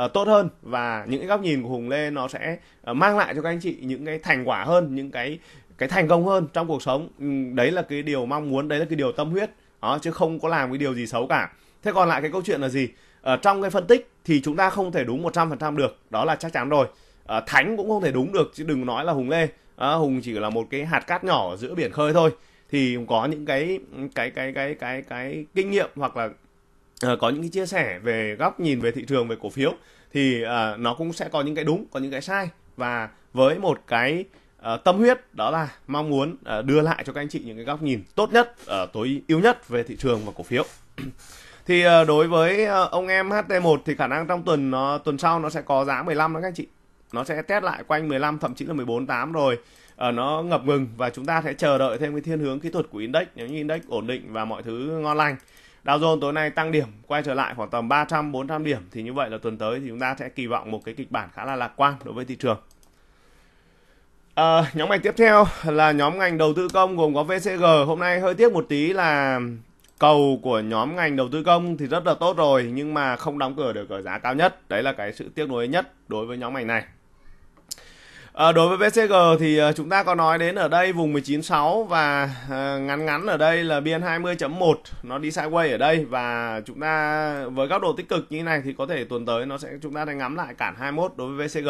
Ờ, tốt hơn và những cái góc nhìn của Hùng Lê nó sẽ ờ, mang lại cho các anh chị những cái thành quả hơn những cái cái thành công hơn trong cuộc sống ừ, đấy là cái điều mong muốn đấy là cái điều tâm huyết đó chứ không có làm cái điều gì xấu cả thế còn lại cái câu chuyện là gì ở ờ, trong cái phân tích thì chúng ta không thể đúng 100% được đó là chắc chắn rồi à, thánh cũng không thể đúng được chứ đừng nói là hùng lê à, hùng chỉ là một cái hạt cát nhỏ giữa biển khơi thôi thì có những cái cái cái cái cái cái kinh nghiệm hoặc là Ờ, có những cái chia sẻ về góc nhìn về thị trường về cổ phiếu thì uh, nó cũng sẽ có những cái đúng có những cái sai và với một cái uh, tâm huyết đó là mong muốn uh, đưa lại cho các anh chị những cái góc nhìn tốt nhất uh, tối ưu nhất về thị trường và cổ phiếu thì uh, đối với uh, ông em HT1 thì khả năng trong tuần nó tuần sau nó sẽ có giá 15 đó các anh chị nó sẽ test lại quanh 15 thậm chí là 14.8 rồi uh, nó ngập ngừng và chúng ta sẽ chờ đợi thêm cái thiên hướng kỹ thuật của index nếu như index ổn định và mọi thứ ngon lành Dow Jones tối nay tăng điểm quay trở lại khoảng tầm 300 400 điểm thì như vậy là tuần tới thì chúng ta sẽ kỳ vọng một cái kịch bản khá là lạc quan đối với thị trường. À, nhóm ngành tiếp theo là nhóm ngành đầu tư công gồm có VCG hôm nay hơi tiếc một tí là cầu của nhóm ngành đầu tư công thì rất là tốt rồi nhưng mà không đóng cửa được ở giá cao nhất đấy là cái sự tiếc nuối nhất đối với nhóm ngành này À, đối với BCG thì ờ, chúng ta có nói đến ở đây vùng 19.6 và ờ, ngắn ngắn ở đây là biên 20.1 nó đi sideways ở đây và chúng ta với góc độ tích cực như thế này thì có thể tuần tới nó sẽ chúng ta sẽ ngắm lại cản 21 đối với BCG.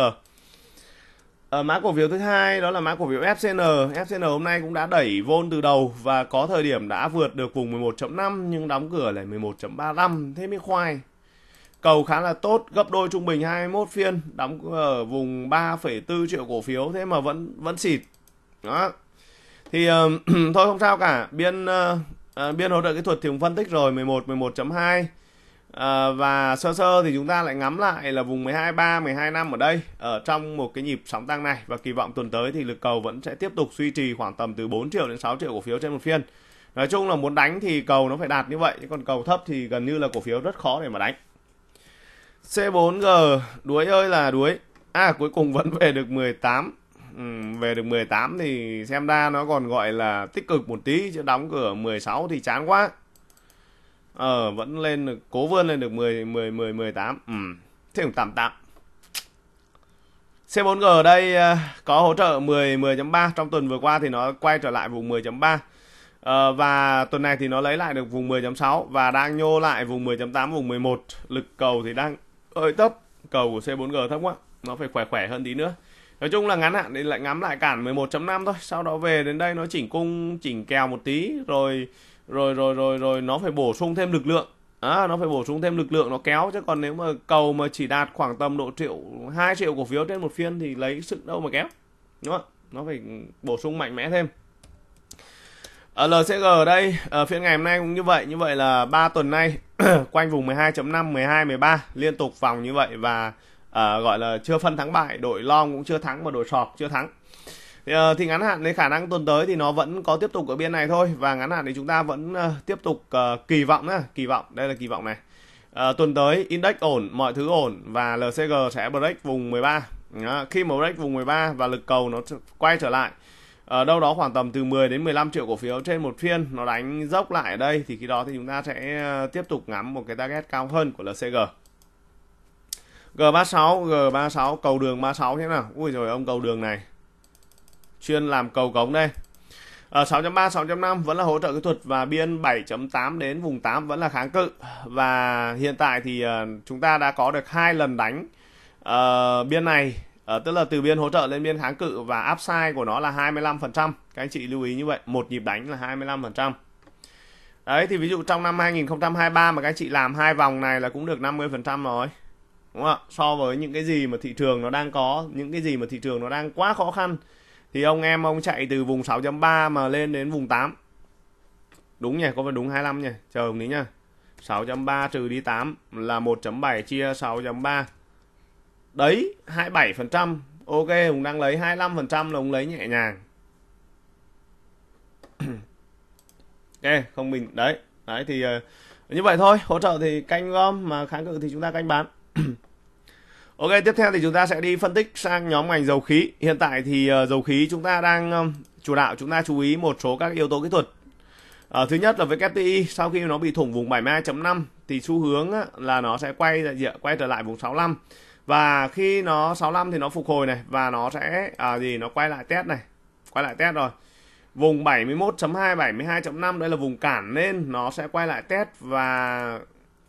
Ở mã cổ phiếu thứ hai đó là mã cổ phiếu FCN. FCN hôm nay cũng đã đẩy vôn từ đầu và có thời điểm đã vượt được vùng 11.5 nhưng đóng cửa lại 11.35 thế mới khoai. Cầu khá là tốt, gấp đôi trung bình 21 phiên, đóng ở vùng 3,4 triệu cổ phiếu thế mà vẫn vẫn xịt. Đó. Thì uh, thôi không sao cả, biên uh, biên hỗ trợ kỹ thuật thì cũng phân tích rồi 11 11.2. À, và sơ sơ thì chúng ta lại ngắm lại là vùng 123 năm ở đây ở trong một cái nhịp sóng tăng này và kỳ vọng tuần tới thì lực cầu vẫn sẽ tiếp tục duy trì khoảng tầm từ 4 triệu đến 6 triệu cổ phiếu trên một phiên. Nói chung là muốn đánh thì cầu nó phải đạt như vậy, chứ còn cầu thấp thì gần như là cổ phiếu rất khó để mà đánh. C4G đuối ơi là đuối à cuối cùng vẫn về được 18 ừ, về được 18 thì xem ra nó còn gọi là tích cực một tí chứ đóng cửa 16 thì chán quá ờ vẫn lên được cố vươn lên được 10 10 10 18 ừ. thế cũng tạm tạm C4G ở đây à, có hỗ trợ 10 10.3 trong tuần vừa qua thì nó quay trở lại vùng 10.3 Uh, ờ, và tuần này thì nó lấy lại được vùng 10.6 và đang nhô lại vùng 10.8 vùng 11 lực cầu thì đang hơi thấp cầu của C4G thấp quá nó phải khỏe khỏe hơn tí nữa nói chung là ngắn hạn thì lại ngắm lại cản 11.5 thôi sau đó về đến đây nó chỉnh cung chỉnh kèo một tí rồi rồi rồi rồi rồi nó phải bổ sung thêm lực lượng à, nó phải bổ sung thêm lực lượng nó kéo chứ còn nếu mà cầu mà chỉ đạt khoảng tầm độ triệu 2 triệu cổ phiếu trên một phiên thì lấy sức đâu mà kéo đúng không nó phải bổ sung mạnh mẽ thêm ở ờ, LCG ở đây ở ờ, phiên ngày hôm nay cũng như vậy như vậy là ba tuần nay quanh vùng 12.5 12 13 liên tục vòng như vậy và uh, gọi là chưa phân thắng bại đội long cũng chưa thắng mà đội sọt chưa thắng thì, uh, thì ngắn hạn thì khả năng tuần tới thì nó vẫn có tiếp tục ở biên này thôi và ngắn hạn thì chúng ta vẫn uh, tiếp tục uh, kỳ vọng uh, kỳ vọng đây là kỳ vọng này uh, tuần tới index ổn mọi thứ ổn và LCG sẽ break vùng 13 đó, khi mà break vùng 13 và lực cầu nó quay trở lại ở ờ, đâu đó khoảng tầm từ 10 đến 15 triệu cổ phiếu trên một phiên nó đánh dốc lại ở đây thì khi đó thì chúng ta sẽ ờ, tiếp tục ngắm một cái target cao hơn của LCG. G36, G36 cầu đường 36 thế nào? Ui rồi ông cầu đường này. Chuyên làm cầu cống đây. Ở 6.3, 6.5 vẫn là hỗ trợ kỹ thuật và biên 7.8 đến vùng 8 vẫn là kháng cự. Và hiện tại thì ờ, chúng ta đã có được hai lần đánh uh, biên này à, tức là từ biên hỗ trợ lên biên kháng cự và upside của nó là 25% các anh chị lưu ý như vậy một nhịp đánh là 25% đấy thì ví dụ trong năm 2023 mà các anh chị làm hai vòng này là cũng được 50% rồi đúng không ạ so với những cái gì mà thị trường nó đang có những cái gì mà thị trường nó đang quá khó khăn thì ông em ông chạy từ vùng 6.3 mà lên đến vùng 8 đúng nhỉ có phải đúng 25 nhỉ chờ ông tí nhá 6.3 trừ đi 8 là 1.7 chia 6.3 đấy 27% ok hùng đang lấy 25% là hùng lấy nhẹ nhàng ok không mình đấy đấy thì ờ, như vậy thôi hỗ trợ thì canh gom mà kháng cự thì chúng ta canh bán ok tiếp theo thì chúng ta sẽ đi phân tích sang nhóm ngành dầu khí hiện tại thì uh, dầu khí chúng ta đang um, chủ đạo chúng ta chú ý một số các yếu tố kỹ thuật À, thứ nhất là với KTI sau khi nó bị thủng vùng 72.5 thì xu hướng á, là nó sẽ quay quay trở lại vùng 65 và khi nó 65 thì nó phục hồi này và nó sẽ à, gì nó quay lại test này quay lại test rồi vùng 71.2 72.5 đây là vùng cản nên nó sẽ quay lại test và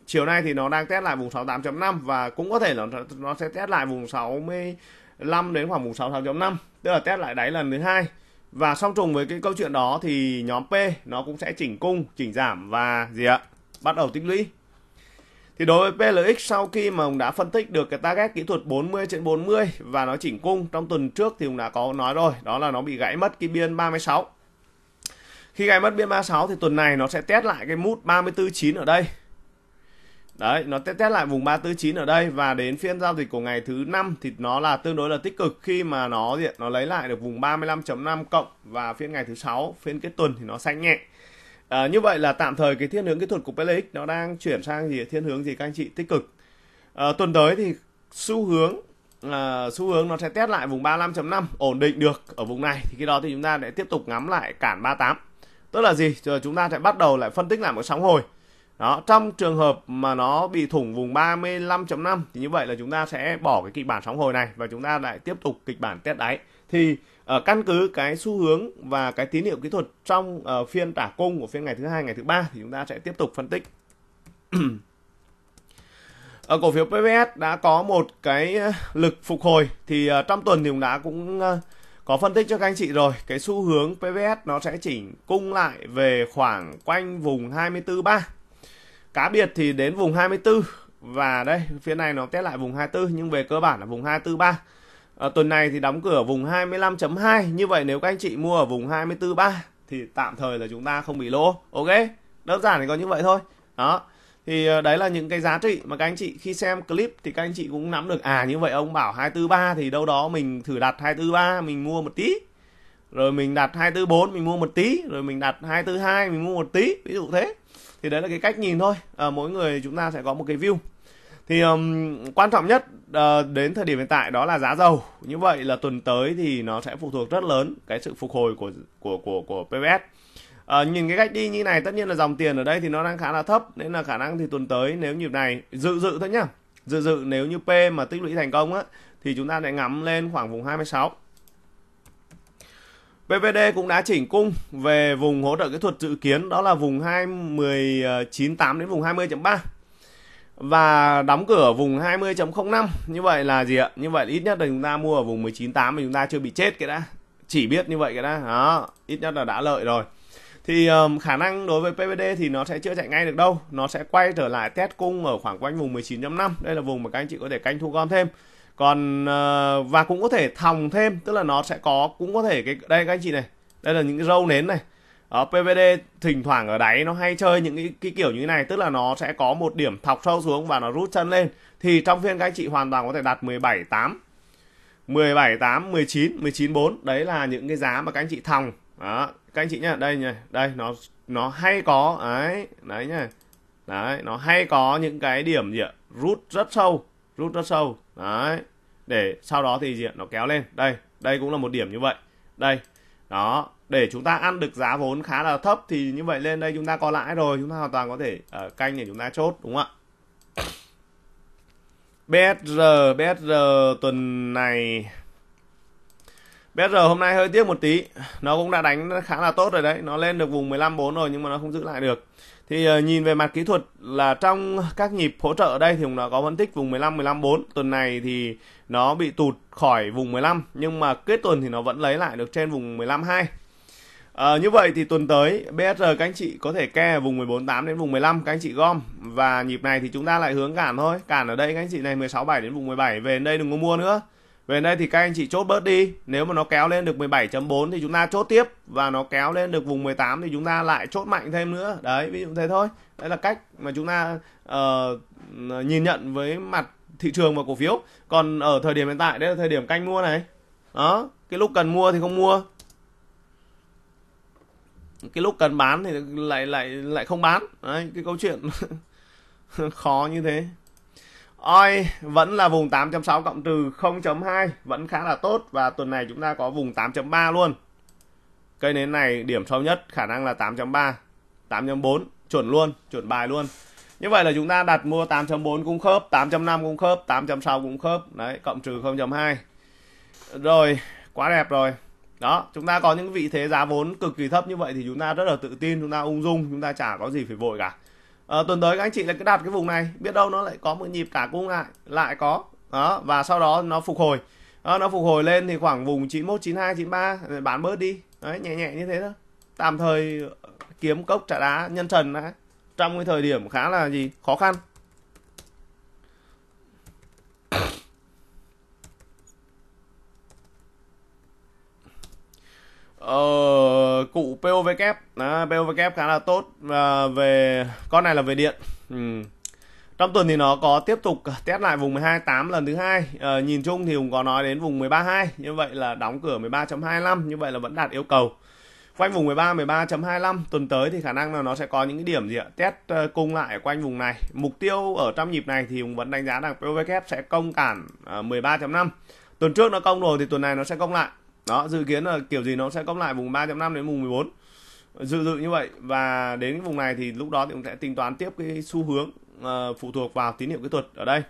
chiều nay thì nó đang test lại vùng 68.5 và cũng có thể là nó sẽ test lại vùng 65 đến khoảng vùng 66.5 tức là test lại đáy lần thứ hai và song trùng với cái câu chuyện đó thì nhóm P nó cũng sẽ chỉnh cung chỉnh giảm và gì ạ bắt đầu tích lũy thì đối với PLX sau khi mà ông đã phân tích được cái target kỹ thuật 40 trên 40 và nó chỉnh cung trong tuần trước thì ông đã có nói rồi, đó là nó bị gãy mất cái biên 36. Khi gãy mất biên 36 thì tuần này nó sẽ test lại cái mút 349 ở đây. Đấy, nó test lại vùng 349 ở đây và đến phiên giao dịch của ngày thứ 5 thì nó là tương đối là tích cực khi mà nó nó lấy lại được vùng 35.5 cộng và phiên ngày thứ 6, phiên kết tuần thì nó xanh nhẹ. À, như vậy là tạm thời cái thiên hướng kỹ thuật của PLX nó đang chuyển sang gì thiên hướng gì các anh chị tích cực. À, tuần tới thì xu hướng à, xu hướng nó sẽ test lại vùng 35.5 ổn định được ở vùng này thì khi đó thì chúng ta sẽ tiếp tục ngắm lại cản 38. Tức là gì? Giờ chúng ta sẽ bắt đầu lại phân tích lại một sóng hồi. Đó, trong trường hợp mà nó bị thủng vùng 35.5 thì như vậy là chúng ta sẽ bỏ cái kịch bản sóng hồi này và chúng ta lại tiếp tục kịch bản test đáy thì uh, căn cứ cái xu hướng và cái tín hiệu kỹ thuật trong uh, phiên trả cung của phiên ngày thứ hai ngày thứ ba thì chúng ta sẽ tiếp tục phân tích ở cổ phiếu PVS đã có một cái ờ, lực phục hồi thì uh, trong tuần thì cũng đã cũng uh, có phân tích cho các anh chị rồi cái xu hướng PVS nó sẽ chỉnh cung lại về khoảng quanh vùng 24.3 cá biệt thì đến vùng 24 và đây phía này nó test lại vùng 24 nhưng về cơ bản là vùng 243 à, tuần này thì đóng cửa vùng 25.2 như vậy nếu các anh chị mua ở vùng 24.3 thì tạm thời là chúng ta không bị lỗ ok đơn giản thì có như vậy thôi đó thì ờ, đấy là những cái giá trị mà các anh chị khi xem clip thì các anh chị cũng nắm được à như vậy ông bảo 243 thì đâu đó mình thử đặt 243 mình mua một tí rồi mình đặt 244 mình mua một tí rồi mình đặt 242 mình mua một tí ví dụ thế thì đấy là cái cách nhìn thôi à, mỗi người chúng ta sẽ có một cái view thì um, quan trọng nhất uh, đến thời điểm hiện tại đó là giá dầu như vậy là tuần tới thì nó sẽ phụ thuộc rất lớn cái sự phục hồi của của của của PVS À, ờ, nhìn cái cách đi như này tất nhiên là dòng tiền ở đây thì nó đang khá là thấp nên là khả năng thì tuần tới nếu nhịp này dự dự thôi nhá dự dự nếu như P mà tích lũy thành công á thì chúng ta sẽ ngắm lên khoảng vùng 26 PVD cũng đã chỉnh cung về vùng hỗ trợ kỹ thuật dự kiến đó là vùng 219.8 ờ, đến vùng 20.3 và đóng cửa ở vùng 20.05 như vậy là gì ạ như vậy ít nhất là chúng ta mua ở vùng 19.8 mà chúng ta chưa bị chết cái đã chỉ biết như vậy cái đã đó ít nhất là đã lợi rồi thì um, khả năng đối với PVD thì nó sẽ chưa chạy ngay được đâu nó sẽ quay trở lại test cung ở khoảng quanh vùng 19.5 đây là vùng mà các anh chị có thể canh thu gom thêm còn uh, và cũng có thể thòng thêm tức là nó sẽ có cũng có thể cái đây các anh chị này đây là những cái râu nến này uh, ờ, PVD thỉnh thoảng ở đáy nó hay chơi những cái, cái kiểu như thế này tức là nó sẽ có một điểm thọc sâu xuống và nó rút chân lên thì trong phiên các anh chị hoàn toàn có thể đặt 17 8 17 8 19 19 4 đấy là những cái giá mà các anh chị thòng đó các anh chị nhá đây nhá đây nó nó hay có đấy đấy nhá đấy nó hay có những cái điểm gì ạ rút rất sâu rút rất sâu đấy để sau đó thì gì ạ nó kéo lên đây đây cũng là một điểm như vậy đây đó để chúng ta ăn được giá vốn khá là thấp thì như vậy lên đây chúng ta có lãi rồi chúng ta hoàn toàn có thể uh, canh để chúng ta chốt đúng không ạ BSR BSR tuần này BSR hôm nay hơi tiếc một tí nó cũng đã đánh khá là tốt rồi đấy nó lên được vùng 15.4 rồi nhưng mà nó không giữ lại được thì uh, nhìn về mặt kỹ thuật là trong các nhịp hỗ trợ ở đây thì nó có phân tích vùng 15 15 4 tuần này thì nó bị tụt khỏi vùng 15 nhưng mà kết tuần thì nó vẫn lấy lại được trên vùng 15 2 À, như vậy thì tuần tới BSR các anh chị có thể ke ở vùng 148 đến vùng 15 các anh chị gom và nhịp này thì chúng ta lại hướng cản thôi. Cản ở đây các anh chị này 167 đến vùng 17 về đây đừng có mua nữa. Về đây thì các anh chị chốt bớt đi. Nếu mà nó kéo lên được 17.4 thì chúng ta chốt tiếp và nó kéo lên được vùng 18 thì chúng ta lại chốt mạnh thêm nữa. Đấy, ví dụ thế thôi. Đấy là cách mà chúng ta uh, nhìn nhận với mặt thị trường và cổ phiếu. Còn ở thời điểm hiện tại đây là thời điểm canh mua này. Đó, cái lúc cần mua thì không mua, cái lúc cần bán thì lại lại lại không bán đấy cái câu chuyện khó như thế oi vẫn là vùng 8.6 cộng trừ 0.2 vẫn khá là tốt và tuần này chúng ta có vùng 8.3 luôn cây nến này điểm sâu nhất khả năng là 8.3 8.4 chuẩn luôn chuẩn bài luôn như vậy là chúng ta đặt mua 8.4 cũng khớp 8.5 cũng khớp 8.6 cũng khớp đấy cộng trừ 0.2 rồi quá đẹp rồi đó chúng ta có những vị thế giá vốn cực kỳ thấp như vậy thì chúng ta rất là tự tin chúng ta ung dung chúng ta chả có gì phải vội cả à, tuần tới các anh chị lại cứ đặt cái vùng này biết đâu nó lại có một nhịp cả cung lại lại có đó và sau đó nó phục hồi à, nó phục hồi lên thì khoảng vùng 91 92 93 bán bớt đi đấy nhẹ nhẹ như thế thôi tạm thời kiếm cốc trả đá nhân trần đã trong cái thời điểm khá là gì khó khăn Ờ, cụ POVK à, POVK khá là tốt à, về con này là về điện ừ. trong tuần thì nó có tiếp tục test lại vùng 12.8 lần thứ hai à, nhìn chung thì cũng có nói đến vùng 13.2 như vậy là đóng cửa 13.25 như vậy là vẫn đạt yêu cầu quanh vùng 13 13.25 tuần tới thì khả năng là nó sẽ có những cái điểm gì ạ test ờ, cung lại ở quanh vùng này mục tiêu ở trong nhịp này thì cũng vẫn đánh giá rằng POVK sẽ công cản 13.5 ờ, tuần trước nó công rồi thì tuần này nó sẽ công lại đó dự kiến là kiểu gì nó sẽ có lại vùng 3.5 đến vùng 14 dự dự như vậy và đến cái vùng này thì lúc đó thì cũng sẽ tính toán tiếp cái xu hướng uh, phụ thuộc vào tín hiệu kỹ thuật ở đây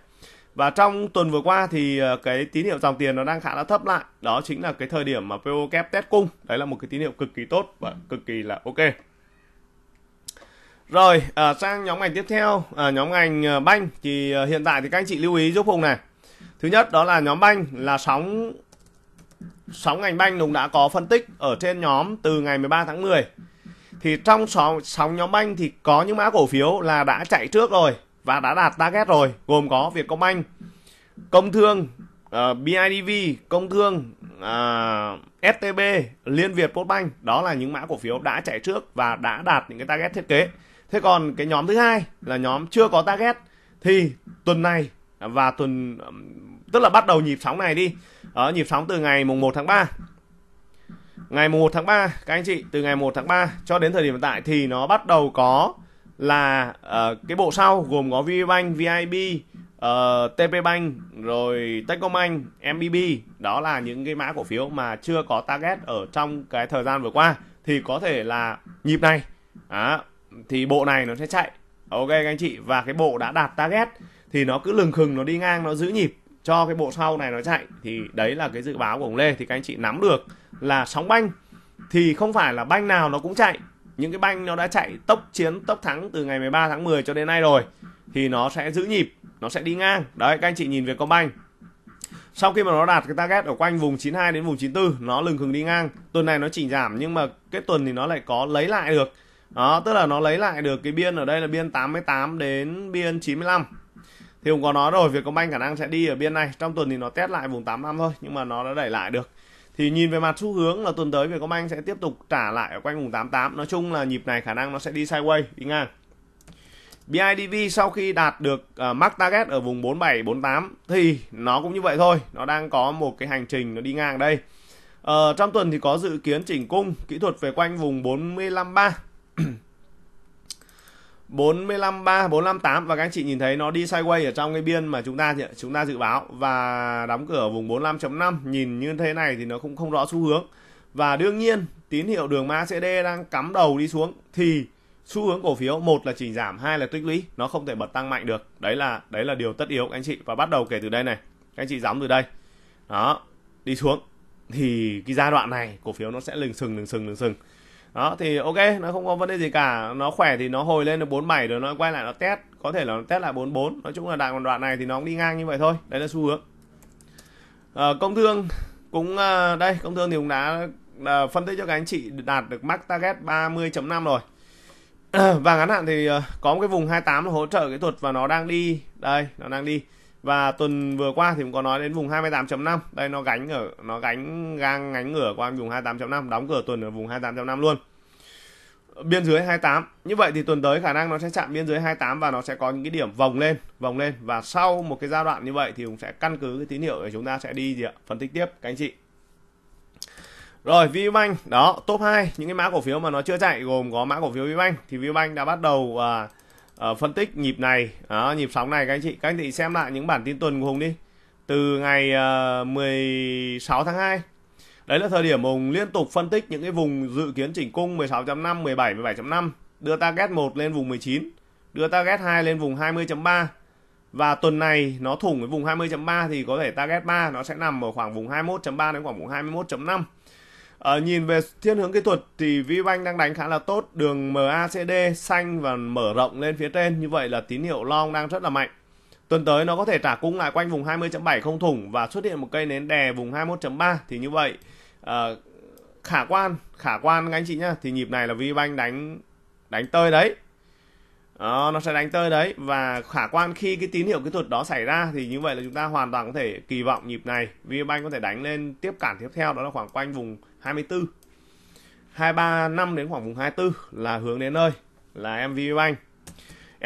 và trong tuần vừa qua thì ờ, cái tín hiệu dòng tiền nó đang khá là thấp lại đó chính là cái thời điểm mà PO kép test cung đấy là một cái tín hiệu cực kỳ tốt và cực kỳ là ok rồi à, sang nhóm ngành tiếp theo à, nhóm ngành banh thì hiện tại thì các anh chị lưu ý giúp hùng này thứ nhất đó là nhóm banh là sóng sóng ngành banh Lùng đã có phân tích ở trên nhóm từ ngày 13 tháng 10 thì trong sóng, sóng nhóm banh thì có những mã cổ phiếu là đã chạy trước rồi và đã đạt target rồi gồm có Vietcombank Công Thương uh, ờ, BIDV Công Thương uh, ờ, STB Liên Việt Postbank đó là những mã cổ phiếu đã chạy trước và đã đạt những cái target thiết kế thế còn cái nhóm thứ hai là nhóm chưa có target thì tuần này và tuần tức là bắt đầu nhịp sóng này đi ở nhịp sóng từ ngày mùng 1 tháng 3 ngày mùng 1 tháng 3 các anh chị từ ngày 1 tháng 3 cho đến thời điểm hiện tại thì nó bắt đầu có là uh, cái bộ sau gồm có VPBank, VIB, uh, ờ, TPBank rồi Techcombank, MBB đó là những cái mã cổ phiếu mà chưa có target ở trong cái thời gian vừa qua thì có thể là nhịp này à, thì bộ này nó sẽ chạy ok các anh chị và cái bộ đã đạt target thì nó cứ lừng khừng nó đi ngang nó giữ nhịp cho cái bộ sau này nó chạy thì đấy là cái dự báo của ông Lê thì các anh chị nắm được là sóng banh thì không phải là banh nào nó cũng chạy những cái banh nó đã chạy tốc chiến tốc thắng từ ngày 13 tháng 10 cho đến nay rồi thì nó sẽ giữ nhịp nó sẽ đi ngang đấy các anh chị nhìn về con banh sau khi mà nó đạt cái target ở quanh vùng 92 đến vùng 94 nó lừng khừng đi ngang tuần này nó chỉ giảm nhưng mà cái tuần thì nó lại có lấy lại được đó tức là nó lấy lại được cái biên ở đây là biên 88 đến biên 95 thì cũng có nói rồi việc Vietcombank khả năng sẽ đi ở biên này trong tuần thì nó test lại vùng năm thôi nhưng mà nó đã đẩy lại được thì nhìn về mặt xu hướng là tuần tới việc Vietcombank sẽ tiếp tục trả lại ở quanh vùng 88 nói chung là nhịp này khả năng nó sẽ đi sideways đi ngang BIDV sau khi đạt được uh, mark target ở vùng 47 48 thì nó cũng như vậy thôi nó đang có một cái hành trình nó đi ngang đây uh, trong tuần thì có dự kiến chỉnh cung kỹ thuật về quanh vùng 453 453 458 và các anh chị nhìn thấy nó đi sideways ở trong cái biên mà chúng ta chúng ta dự báo và đóng cửa vùng 45.5 nhìn như thế này thì nó cũng không rõ xu hướng và đương nhiên tín hiệu đường MACD đang cắm đầu đi xuống thì xu hướng cổ phiếu một là chỉnh giảm hai là tích lũy nó không thể bật tăng mạnh được đấy là đấy là điều tất yếu các anh chị và bắt đầu kể từ đây này các anh chị dám từ đây đó đi xuống thì cái giai đoạn này cổ phiếu nó sẽ lừng sừng lừng sừng lừng sừng đó thì ok nó không có vấn đề gì cả nó khỏe thì nó hồi lên được 47 rồi nó quay lại nó test có thể là nó test lại 44 nói chung là đoạn đoạn này thì nó cũng đi ngang như vậy thôi đấy là xu hướng à, công thương cũng à, đây công thương thì cũng đã à, phân tích cho các anh chị đạt được max target 30.5 rồi à, và ngắn hạn thì à, có một cái vùng 28 hỗ trợ kỹ thuật và nó đang đi đây nó đang đi và tuần vừa qua thì cũng có nói đến vùng 28.5 đây nó gánh ở nó gánh gang ngánh ngửa qua vùng 28.5 đóng cửa tuần ở vùng 28.5 luôn biên dưới 28 như vậy thì tuần tới khả năng nó sẽ chạm biên dưới 28 và nó sẽ có những cái điểm vòng lên vòng lên và sau một cái giai đoạn như vậy thì cũng sẽ căn cứ cái tín hiệu để chúng ta sẽ đi gì ạ phân tích tiếp các anh chị rồi VBank đó top 2 những cái mã cổ phiếu mà nó chưa chạy gồm có mã cổ phiếu VBank thì VBank đã bắt đầu uh, Ờ, phân tích nhịp này đó, nhịp sóng này các anh chị các anh chị xem lại những bản tin tuần của Hùng đi từ ngày ờ, uh, 16 tháng 2 đấy là thời điểm Hùng liên tục phân tích những cái vùng dự kiến chỉnh cung 16.5 17 17.5 đưa target 1 lên vùng 19 đưa target 2 lên vùng 20.3 và tuần này nó thủng cái vùng 20.3 thì có thể target 3 nó sẽ nằm ở khoảng vùng 21.3 đến khoảng vùng 21.5 ở ờ, nhìn về thiên hướng kỹ thuật thì VBank đang đánh khá là tốt, đường MACD xanh và mở rộng lên phía trên như vậy là tín hiệu long đang rất là mạnh. Tuần tới nó có thể trả cung lại quanh vùng 20.7 không thủng và xuất hiện một cây nến đè vùng 21.3 thì như vậy à, khả quan, khả quan anh chị nhá, thì nhịp này là VBank đánh đánh tơi đấy đó, ờ, nó sẽ đánh tơi đấy và khả quan khi cái tín hiệu kỹ thuật đó xảy ra thì như vậy là chúng ta hoàn toàn có thể kỳ vọng nhịp này VPBank có thể đánh lên tiếp cản tiếp theo đó là khoảng quanh vùng 24 235 đến khoảng vùng 24 là hướng đến nơi là em VPBank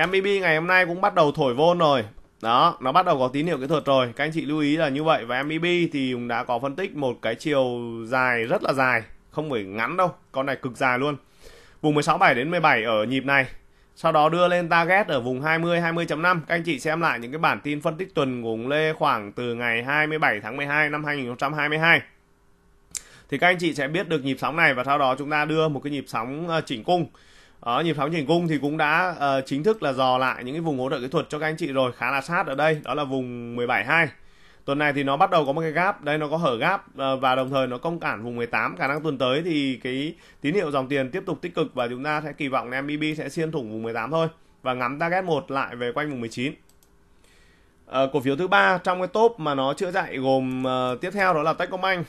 MBB ngày hôm nay cũng bắt đầu thổi vôn rồi đó nó bắt đầu có tín hiệu kỹ thuật rồi các anh chị lưu ý là như vậy và MBB thì cũng đã có phân tích một cái chiều dài rất là dài không phải ngắn đâu con này cực dài luôn vùng 167 đến 17 ở nhịp này sau đó đưa lên target ở vùng 20 20.5. Các anh chị xem lại những cái bản tin phân tích tuần của ông Lê khoảng từ ngày 27 tháng 12 năm 2022. Thì các anh chị sẽ biết được nhịp sóng này và sau đó chúng ta đưa một cái nhịp sóng ờ, chỉnh cung. Ở ờ, nhịp sóng chỉnh cung thì cũng đã uh, chính thức là dò lại những cái vùng hỗ trợ kỹ thuật cho các anh chị rồi, khá là sát ở đây, đó là vùng 172 tuần này thì nó bắt đầu có một cái gap đây nó có hở gap ờ, và đồng thời nó công cản vùng 18 khả năng tuần tới thì cái tín hiệu dòng tiền tiếp tục tích cực và chúng ta sẽ kỳ vọng là MBB sẽ xuyên thủng vùng 18 thôi và ngắm target 1 lại về quanh vùng 19 à, ờ, cổ phiếu thứ ba trong cái top mà nó chữa dạy gồm uh, tiếp theo đó là Techcombank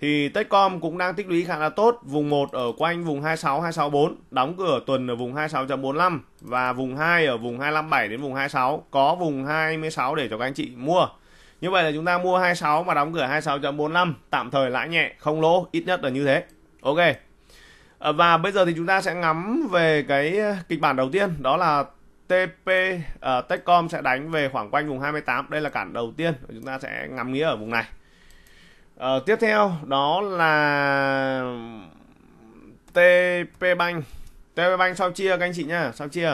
thì Techcom cũng đang tích lũy khá là tốt vùng 1 ở quanh vùng 26 264 đóng cửa tuần ở vùng 26.45 và vùng 2 ở vùng 257 đến vùng 26 có vùng 26 để cho các anh chị mua như vậy là chúng ta mua 26 mà đóng cửa 26.45 tạm thời lãi nhẹ, không lỗ, ít nhất là như thế. Ok. À, và bây giờ thì chúng ta sẽ ngắm về cái uh, kịch bản đầu tiên đó là TP uh, à, Techcom sẽ đánh về khoảng quanh vùng 28. Đây là cản đầu tiên chúng ta sẽ ngắm nghĩa ở vùng này. Uh, tiếp theo đó là TP Bank. TP Bank sau chia các anh chị nhá, sau chia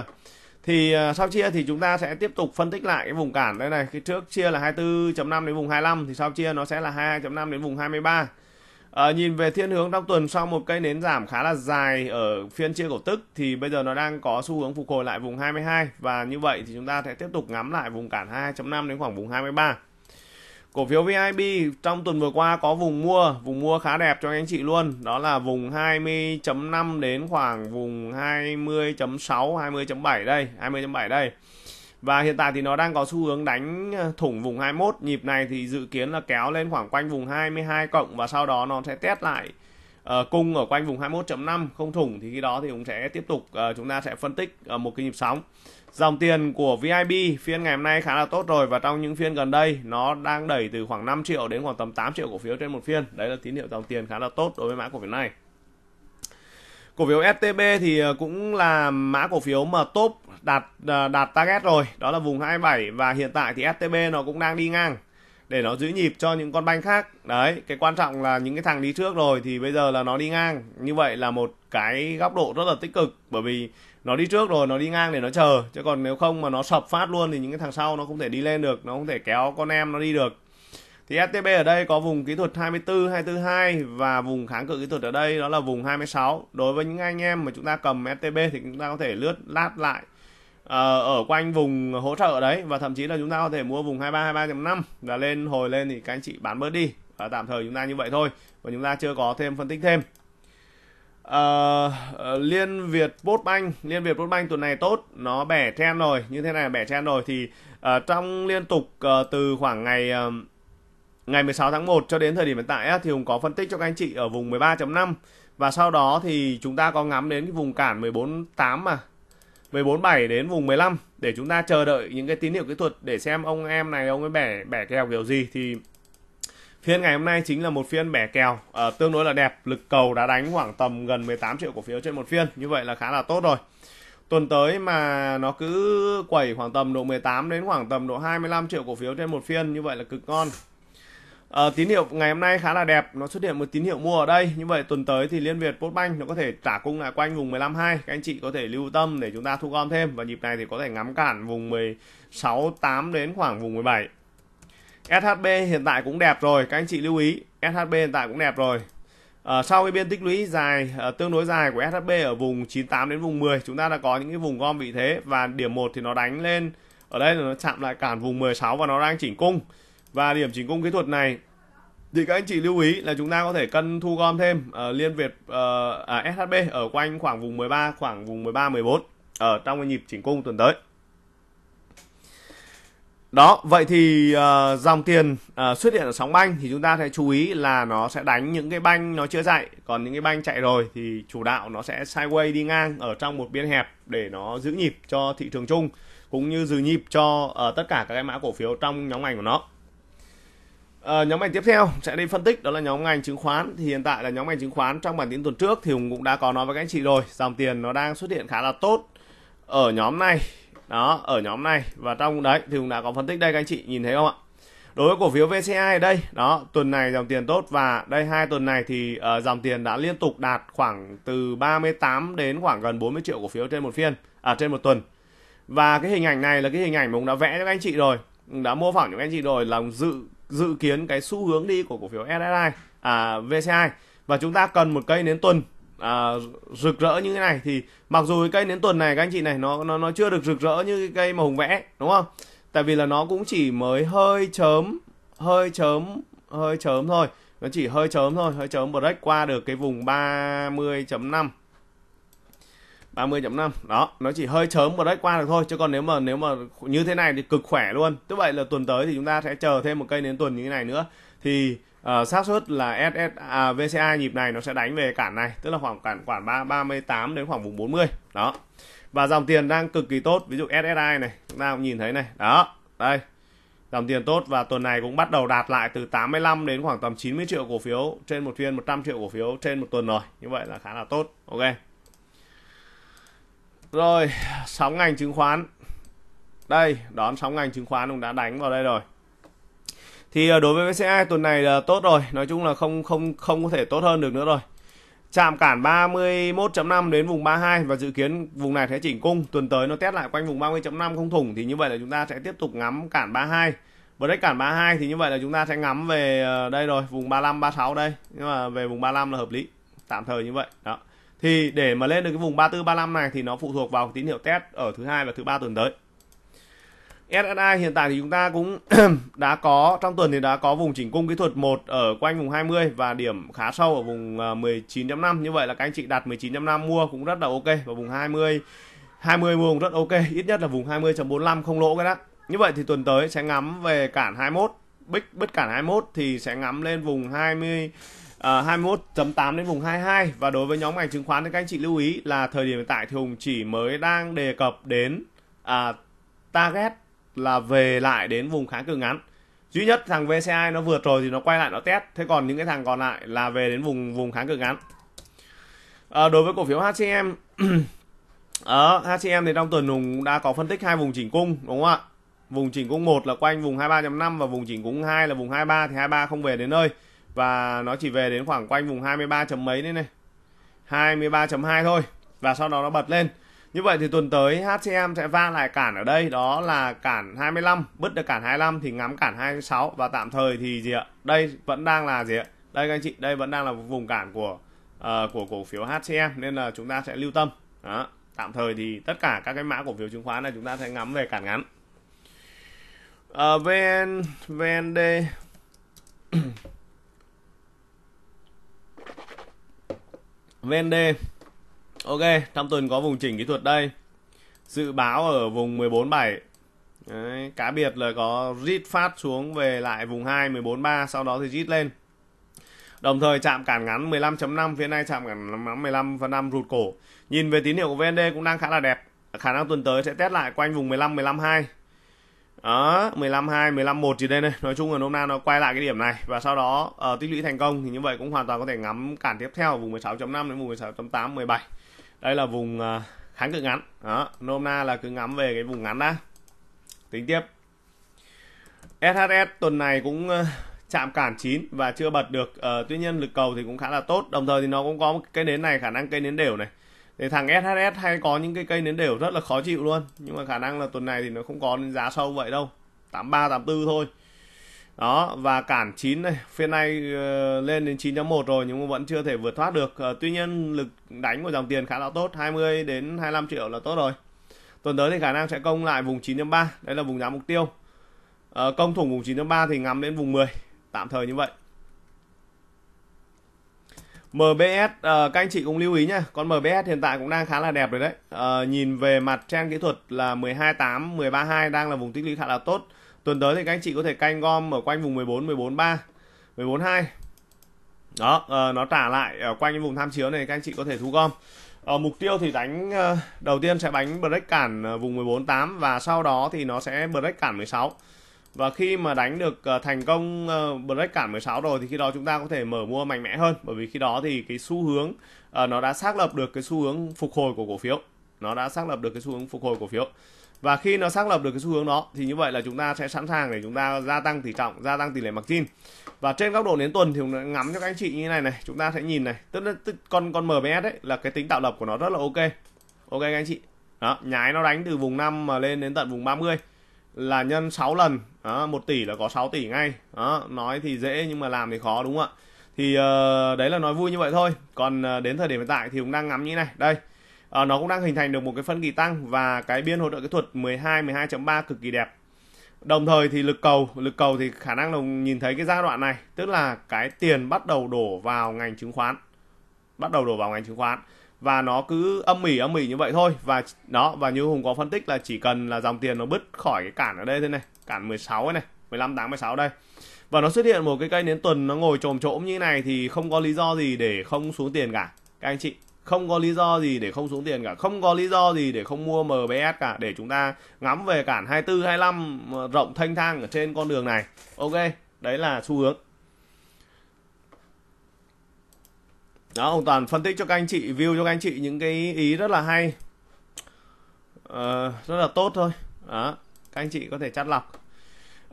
thì ờ, sau chia thì chúng ta sẽ tiếp tục phân tích lại cái vùng cản đây này cái trước chia là 24.5 đến vùng 25 thì sau chia nó sẽ là 2.5 đến vùng 23 à, ờ, nhìn về thiên hướng trong tuần sau một cây nến giảm khá là dài ở phiên chia cổ tức thì bây giờ nó đang có xu hướng phục hồi lại vùng 22 và như vậy thì chúng ta sẽ tiếp tục ngắm lại vùng cản 2.5 đến khoảng vùng 23 Cổ phiếu VIP trong tuần vừa qua có vùng mua, vùng mua khá đẹp cho anh chị luôn. Đó là vùng 20.5 đến khoảng vùng 20.6, 20.7 đây, 20.7 đây. Và hiện tại thì nó đang có xu hướng đánh ờ, thủng vùng 21, nhịp này thì dự kiến là kéo lên khoảng quanh vùng 22 cộng và sau đó nó sẽ test lại uh, cung ở quanh vùng 21.5 không thủng thì khi đó thì cũng sẽ tiếp tục uh, chúng ta sẽ phân tích uh, một cái nhịp sóng. Dòng tiền của VIP phiên ngày hôm nay khá là tốt rồi và trong những phiên gần đây nó đang đẩy từ khoảng 5 triệu đến khoảng tầm 8 triệu cổ phiếu trên một phiên. Đấy là tín hiệu dòng tiền khá là tốt đối với mã cổ phiếu này. Cổ phiếu STB thì ờ, cũng là mã cổ phiếu mà top đạt ờ, đạt target rồi, đó là vùng 27 và hiện tại thì STB nó cũng đang đi ngang để nó giữ nhịp cho những con banh khác. Đấy, cái quan trọng là những cái thằng đi trước rồi thì bây giờ là nó đi ngang. Như vậy là một cái góc độ rất là tích cực bởi vì nó đi trước rồi nó đi ngang để nó chờ chứ còn nếu không mà nó sập phát luôn thì những cái thằng sau nó không thể đi lên được nó không thể kéo con em nó đi được thì STB ở đây có vùng kỹ thuật 24, 242 và vùng kháng cự kỹ thuật ở đây đó là vùng 26. Đối với những anh em mà chúng ta cầm STB thì chúng ta có thể lướt lát lại ờ, ở quanh vùng hỗ trợ đấy và thậm chí là chúng ta có thể mua vùng 23, 23.5 và lên hồi lên thì các anh chị bán bớt đi. Và tạm thời chúng ta như vậy thôi và chúng ta chưa có thêm phân tích thêm. Uh, Liên Việt Postbank Liên Việt Postbank tuần này tốt nó bẻ trend rồi như thế này bẻ trend rồi thì uh, trong liên tục uh, từ khoảng ngày uh, ngày 16 tháng 1 cho đến thời điểm hiện tại á, thì Hùng có phân tích cho các anh chị ở vùng 13.5 và sau đó thì chúng ta có ngắm đến cái vùng cản 14.8 mà 14.7 đến vùng 15 để chúng ta chờ đợi những cái tín hiệu kỹ thuật để xem ông em này ông ấy bẻ bẻ kèo kiểu gì thì Phiên ngày hôm nay chính là một phiên bẻ kèo à, tương đối là đẹp, lực cầu đã đánh khoảng tầm gần 18 triệu cổ phiếu trên một phiên, như vậy là khá là tốt rồi. Tuần tới mà nó cứ quẩy khoảng tầm độ 18 đến khoảng tầm độ 25 triệu cổ phiếu trên một phiên như vậy là cực ngon. À, tín hiệu ngày hôm nay khá là đẹp, nó xuất hiện một tín hiệu mua ở đây. Như vậy tuần tới thì Liên Việt Postbank nó có thể trả cung lại quanh vùng 152. Các anh chị có thể lưu tâm để chúng ta thu gom thêm và nhịp này thì có thể ngắm cản vùng 16 8 đến khoảng vùng 17. SHB hiện tại cũng đẹp rồi các anh chị lưu ý SHB hiện tại cũng đẹp rồi ở ờ, sau cái biên tích lũy dài ờ, tương đối dài của SHB ở vùng 98 đến vùng 10 chúng ta đã có những cái vùng gom vị thế và điểm 1 thì nó đánh lên ở đây là nó chạm lại cản vùng 16 và nó đang chỉnh cung và điểm chỉnh cung kỹ thuật này thì các anh chị lưu ý là chúng ta có thể cân thu gom thêm uh, liên Việt uh, à, SHB ở quanh khoảng vùng 13 khoảng vùng 13 14 ở trong cái nhịp chỉnh cung tuần tới đó, vậy thì uh, dòng tiền uh, xuất hiện ở sóng banh thì chúng ta sẽ chú ý là nó sẽ đánh những cái banh nó chưa dậy còn những cái banh chạy rồi thì chủ đạo nó sẽ sideways đi ngang ở trong một biên hẹp để nó giữ nhịp cho thị trường chung cũng như giữ nhịp cho uh, tất cả các cái mã cổ phiếu trong nhóm ngành của nó. Uh, nhóm ngành tiếp theo sẽ đi phân tích đó là nhóm ngành chứng khoán thì hiện tại là nhóm ngành chứng khoán trong bản tin tuần trước thì Hùng cũng đã có nói với các anh chị rồi dòng tiền nó đang xuất hiện khá là tốt ở nhóm này đó ở nhóm này và trong đấy thì cũng đã có phân tích đây các anh chị nhìn thấy không ạ đối với cổ phiếu VCI ở đây đó tuần này dòng tiền tốt và đây hai tuần này thì uh, dòng tiền đã liên tục đạt khoảng từ 38 đến khoảng gần 40 triệu cổ phiếu trên một phiên à trên một tuần và cái hình ảnh này là cái hình ảnh mà cũng đã vẽ cho các anh chị rồi đã mô phỏng cho các anh chị rồi là dự dự kiến cái xu hướng đi của cổ phiếu SSI à VCI và chúng ta cần một cây nến tuần à, rực rỡ như thế này thì mặc dù cái cây đến tuần này các anh chị này nó nó nó chưa được rực rỡ như cái cây mà hùng vẽ đúng không tại vì là nó cũng chỉ mới hơi chớm hơi chớm hơi chớm thôi nó chỉ hơi chớm thôi hơi chớm break qua được cái vùng 30.5 30.5 đó nó chỉ hơi chớm break qua được thôi chứ còn nếu mà nếu mà như thế này thì cực khỏe luôn tức vậy là tuần tới thì chúng ta sẽ chờ thêm một cây đến tuần như thế này nữa thì Ờ, xác suất là SS à, VCA nhịp này nó sẽ đánh về cản này tức là khoảng cản khoảng 3, 38 đến khoảng vùng 40 đó và dòng tiền đang cực kỳ tốt ví dụ SSI này chúng ta cũng nhìn thấy này đó đây dòng tiền tốt và tuần này cũng bắt đầu đạt lại từ 85 đến khoảng tầm 90 triệu cổ phiếu trên một phiên 100 triệu cổ phiếu trên một tuần rồi như vậy là khá là tốt ok rồi sóng ngành chứng khoán đây đón sóng ngành chứng khoán cũng đã đánh vào đây rồi thì ờ, đối với VCA tuần này là tốt rồi nói chung là không không không có thể tốt hơn được nữa rồi chạm cản 31.5 đến vùng 32 và dự kiến vùng này sẽ chỉnh cung tuần tới nó test lại quanh vùng 30.5 không thủng thì như vậy là chúng ta sẽ tiếp tục ngắm cản 32 break cản 32 thì như vậy là chúng ta sẽ ngắm về ờ, đây rồi vùng 35 36 đây nhưng mà về vùng 35 là hợp lý tạm thời như vậy đó thì để mà lên được cái vùng 34 35 này thì nó phụ thuộc vào tín hiệu test ở thứ hai và thứ ba tuần tới SSI hiện tại thì chúng ta cũng đã có trong tuần thì đã có vùng chỉnh cung kỹ thuật một ở quanh vùng 20 và điểm khá sâu ở vùng 19.5 à, như vậy là các anh chị đặt 19.5 mua cũng rất là ok và vùng 20 20 mua cũng rất ok ít nhất là vùng 20.45 không lỗ cái đó như vậy thì tuần tới sẽ ngắm về cản 21 bích bất cản 21 thì sẽ ngắm lên vùng 20 uh, 21.8 đến vùng 22 và đối với nhóm ngành chứng khoán thì các anh chị lưu ý là thời điểm hiện tại thì Hùng chỉ mới đang đề cập đến uh, target là về lại đến vùng kháng cự ngắn duy nhất thằng VCI nó vượt rồi thì nó quay lại nó test thế còn những cái thằng còn lại là về đến vùng vùng kháng cự ngắn à, đối với cổ phiếu HCM ở HCM thì trong tuần hùng đã có phân tích hai vùng chỉnh cung đúng không ạ vùng chỉnh cung một là quanh vùng 23.5 và vùng chỉnh cung 2 là vùng 23 thì 23 không về đến nơi và nó chỉ về đến khoảng quanh vùng 23 chấm mấy đấy này 23.2 thôi và sau đó nó bật lên như vậy thì tuần tới HCM sẽ va lại cản ở đây đó là cản 25, bứt được cản 25 thì ngắm cản 26 và tạm thời thì gì ạ? Đây vẫn đang là gì ạ? Đây các anh chị, đây vẫn đang là vùng cản của uh, của cổ phiếu HCM nên là chúng ta sẽ lưu tâm. Đó. Tạm thời thì tất cả các cái mã cổ phiếu chứng khoán này chúng ta sẽ ngắm về cản ngắn. Uh, VN, VND VND Ok, trong Tuần có vùng chỉnh kỹ thuật đây. Dự báo ở vùng 14.7. Đấy, cá biệt là có rít phát xuống về lại vùng 2 14.3 sau đó thì rít lên. Đồng thời chạm cản ngắn 15.5 phía nay chạm cản ngắn 15.5 rụt cổ. Nhìn về tín hiệu của VND cũng đang khá là đẹp. Khả năng tuần tới sẽ test lại quanh vùng 15 15 2. Đó, 15 2, 15 1 gì đây này. Nói chung là nôm na nó quay lại cái điểm này và sau đó uh, tích lũy thành công thì như vậy cũng hoàn toàn có thể ngắm cản tiếp theo ở vùng 16.5 đến vùng 16.8 17 đây là vùng à, kháng cự ngắn đó nôm na là cứ ngắm về cái vùng ngắn đã tính tiếp SHS tuần này cũng à, chạm cản chín và chưa bật được uh, tuy nhiên lực cầu thì cũng khá là tốt đồng thời thì nó cũng có một cây nến này khả năng cây nến đều này thì thằng SHS hay có những cái cây nến đều rất là khó chịu luôn nhưng mà khả năng là tuần này thì nó không có giá sâu vậy đâu 83 84 thôi đó và cản 9 này phiên này uh, ờ, lên đến 9.1 rồi nhưng mà vẫn chưa thể vượt thoát được uh, tuy nhiên lực đánh của dòng tiền khá là tốt 20 đến 25 triệu là tốt rồi tuần tới thì khả năng sẽ công lại vùng 9.3 đây là vùng giá mục tiêu uh, công thủng vùng 9.3 thì ngắm đến vùng 10 tạm thời như vậy MBS uh, các anh chị cũng lưu ý nhá con MBS hiện tại cũng đang khá là đẹp rồi đấy uh, nhìn về mặt trang kỹ thuật là 12.8 13.2 đang là vùng tích lũy khá là tốt tuần tới thì các anh chị có thể canh gom ở quanh vùng 14 14 3 14 2 đó uh, nó trả lại ở quanh vùng tham chiếu này các anh chị có thể thu gom uh, mục tiêu thì đánh uh, đầu tiên sẽ đánh break cản uh, vùng 14 8 và sau đó thì nó sẽ break cản 16 và khi mà đánh được uh, thành công uh, break cản 16 rồi thì khi đó chúng ta có thể mở mua mạnh mẽ hơn bởi vì khi đó thì cái xu hướng uh, nó đã xác lập được cái xu hướng phục hồi của cổ phiếu nó đã xác lập được cái xu hướng phục hồi cổ phiếu và khi nó xác lập được cái xu hướng đó thì như vậy là chúng ta sẽ sẵn sàng để chúng ta gia tăng tỷ trọng gia tăng tỷ lệ mặc chin và trên góc độ đến tuần thì ngắm cho các anh chị như này này chúng ta sẽ nhìn này tức là tức, con con MBS đấy là cái tính tạo lập của nó rất là ok ok các anh chị đó nhái nó đánh từ vùng 5 mà lên đến tận vùng 30 là nhân 6 lần đó, 1 tỷ là có 6 tỷ ngay đó, nói thì dễ nhưng mà làm thì khó đúng không ạ thì uh, đấy là nói vui như vậy thôi còn uh, đến thời điểm hiện tại thì cũng đang ngắm như này đây à, nó cũng đang hình thành được một cái phân kỳ tăng và cái biên hỗ trợ kỹ thuật 12 12.3 cực kỳ đẹp đồng thời thì lực cầu lực cầu thì khả năng là nhìn thấy cái giai đoạn này tức là cái tiền bắt đầu đổ vào ngành chứng khoán bắt đầu đổ vào ngành chứng khoán và nó cứ âm mỉ âm mỉ như vậy thôi và nó và như Hùng có phân tích là chỉ cần là dòng tiền nó bứt khỏi cái cản ở đây thế này cản 16 này 15 8 16 đây và nó xuất hiện một cái cây nến tuần nó ngồi trồm trỗm như này thì không có lý do gì để không xuống tiền cả các anh chị không có lý do gì để không xuống tiền cả không có lý do gì để không mua MBS cả để chúng ta ngắm về cản 24 25 rộng thanh thang ở trên con đường này ok đấy là xu hướng đó ông toàn phân tích cho các anh chị view cho các anh chị những cái ý rất là hay uh, rất là tốt thôi đó các anh chị có thể chắt lọc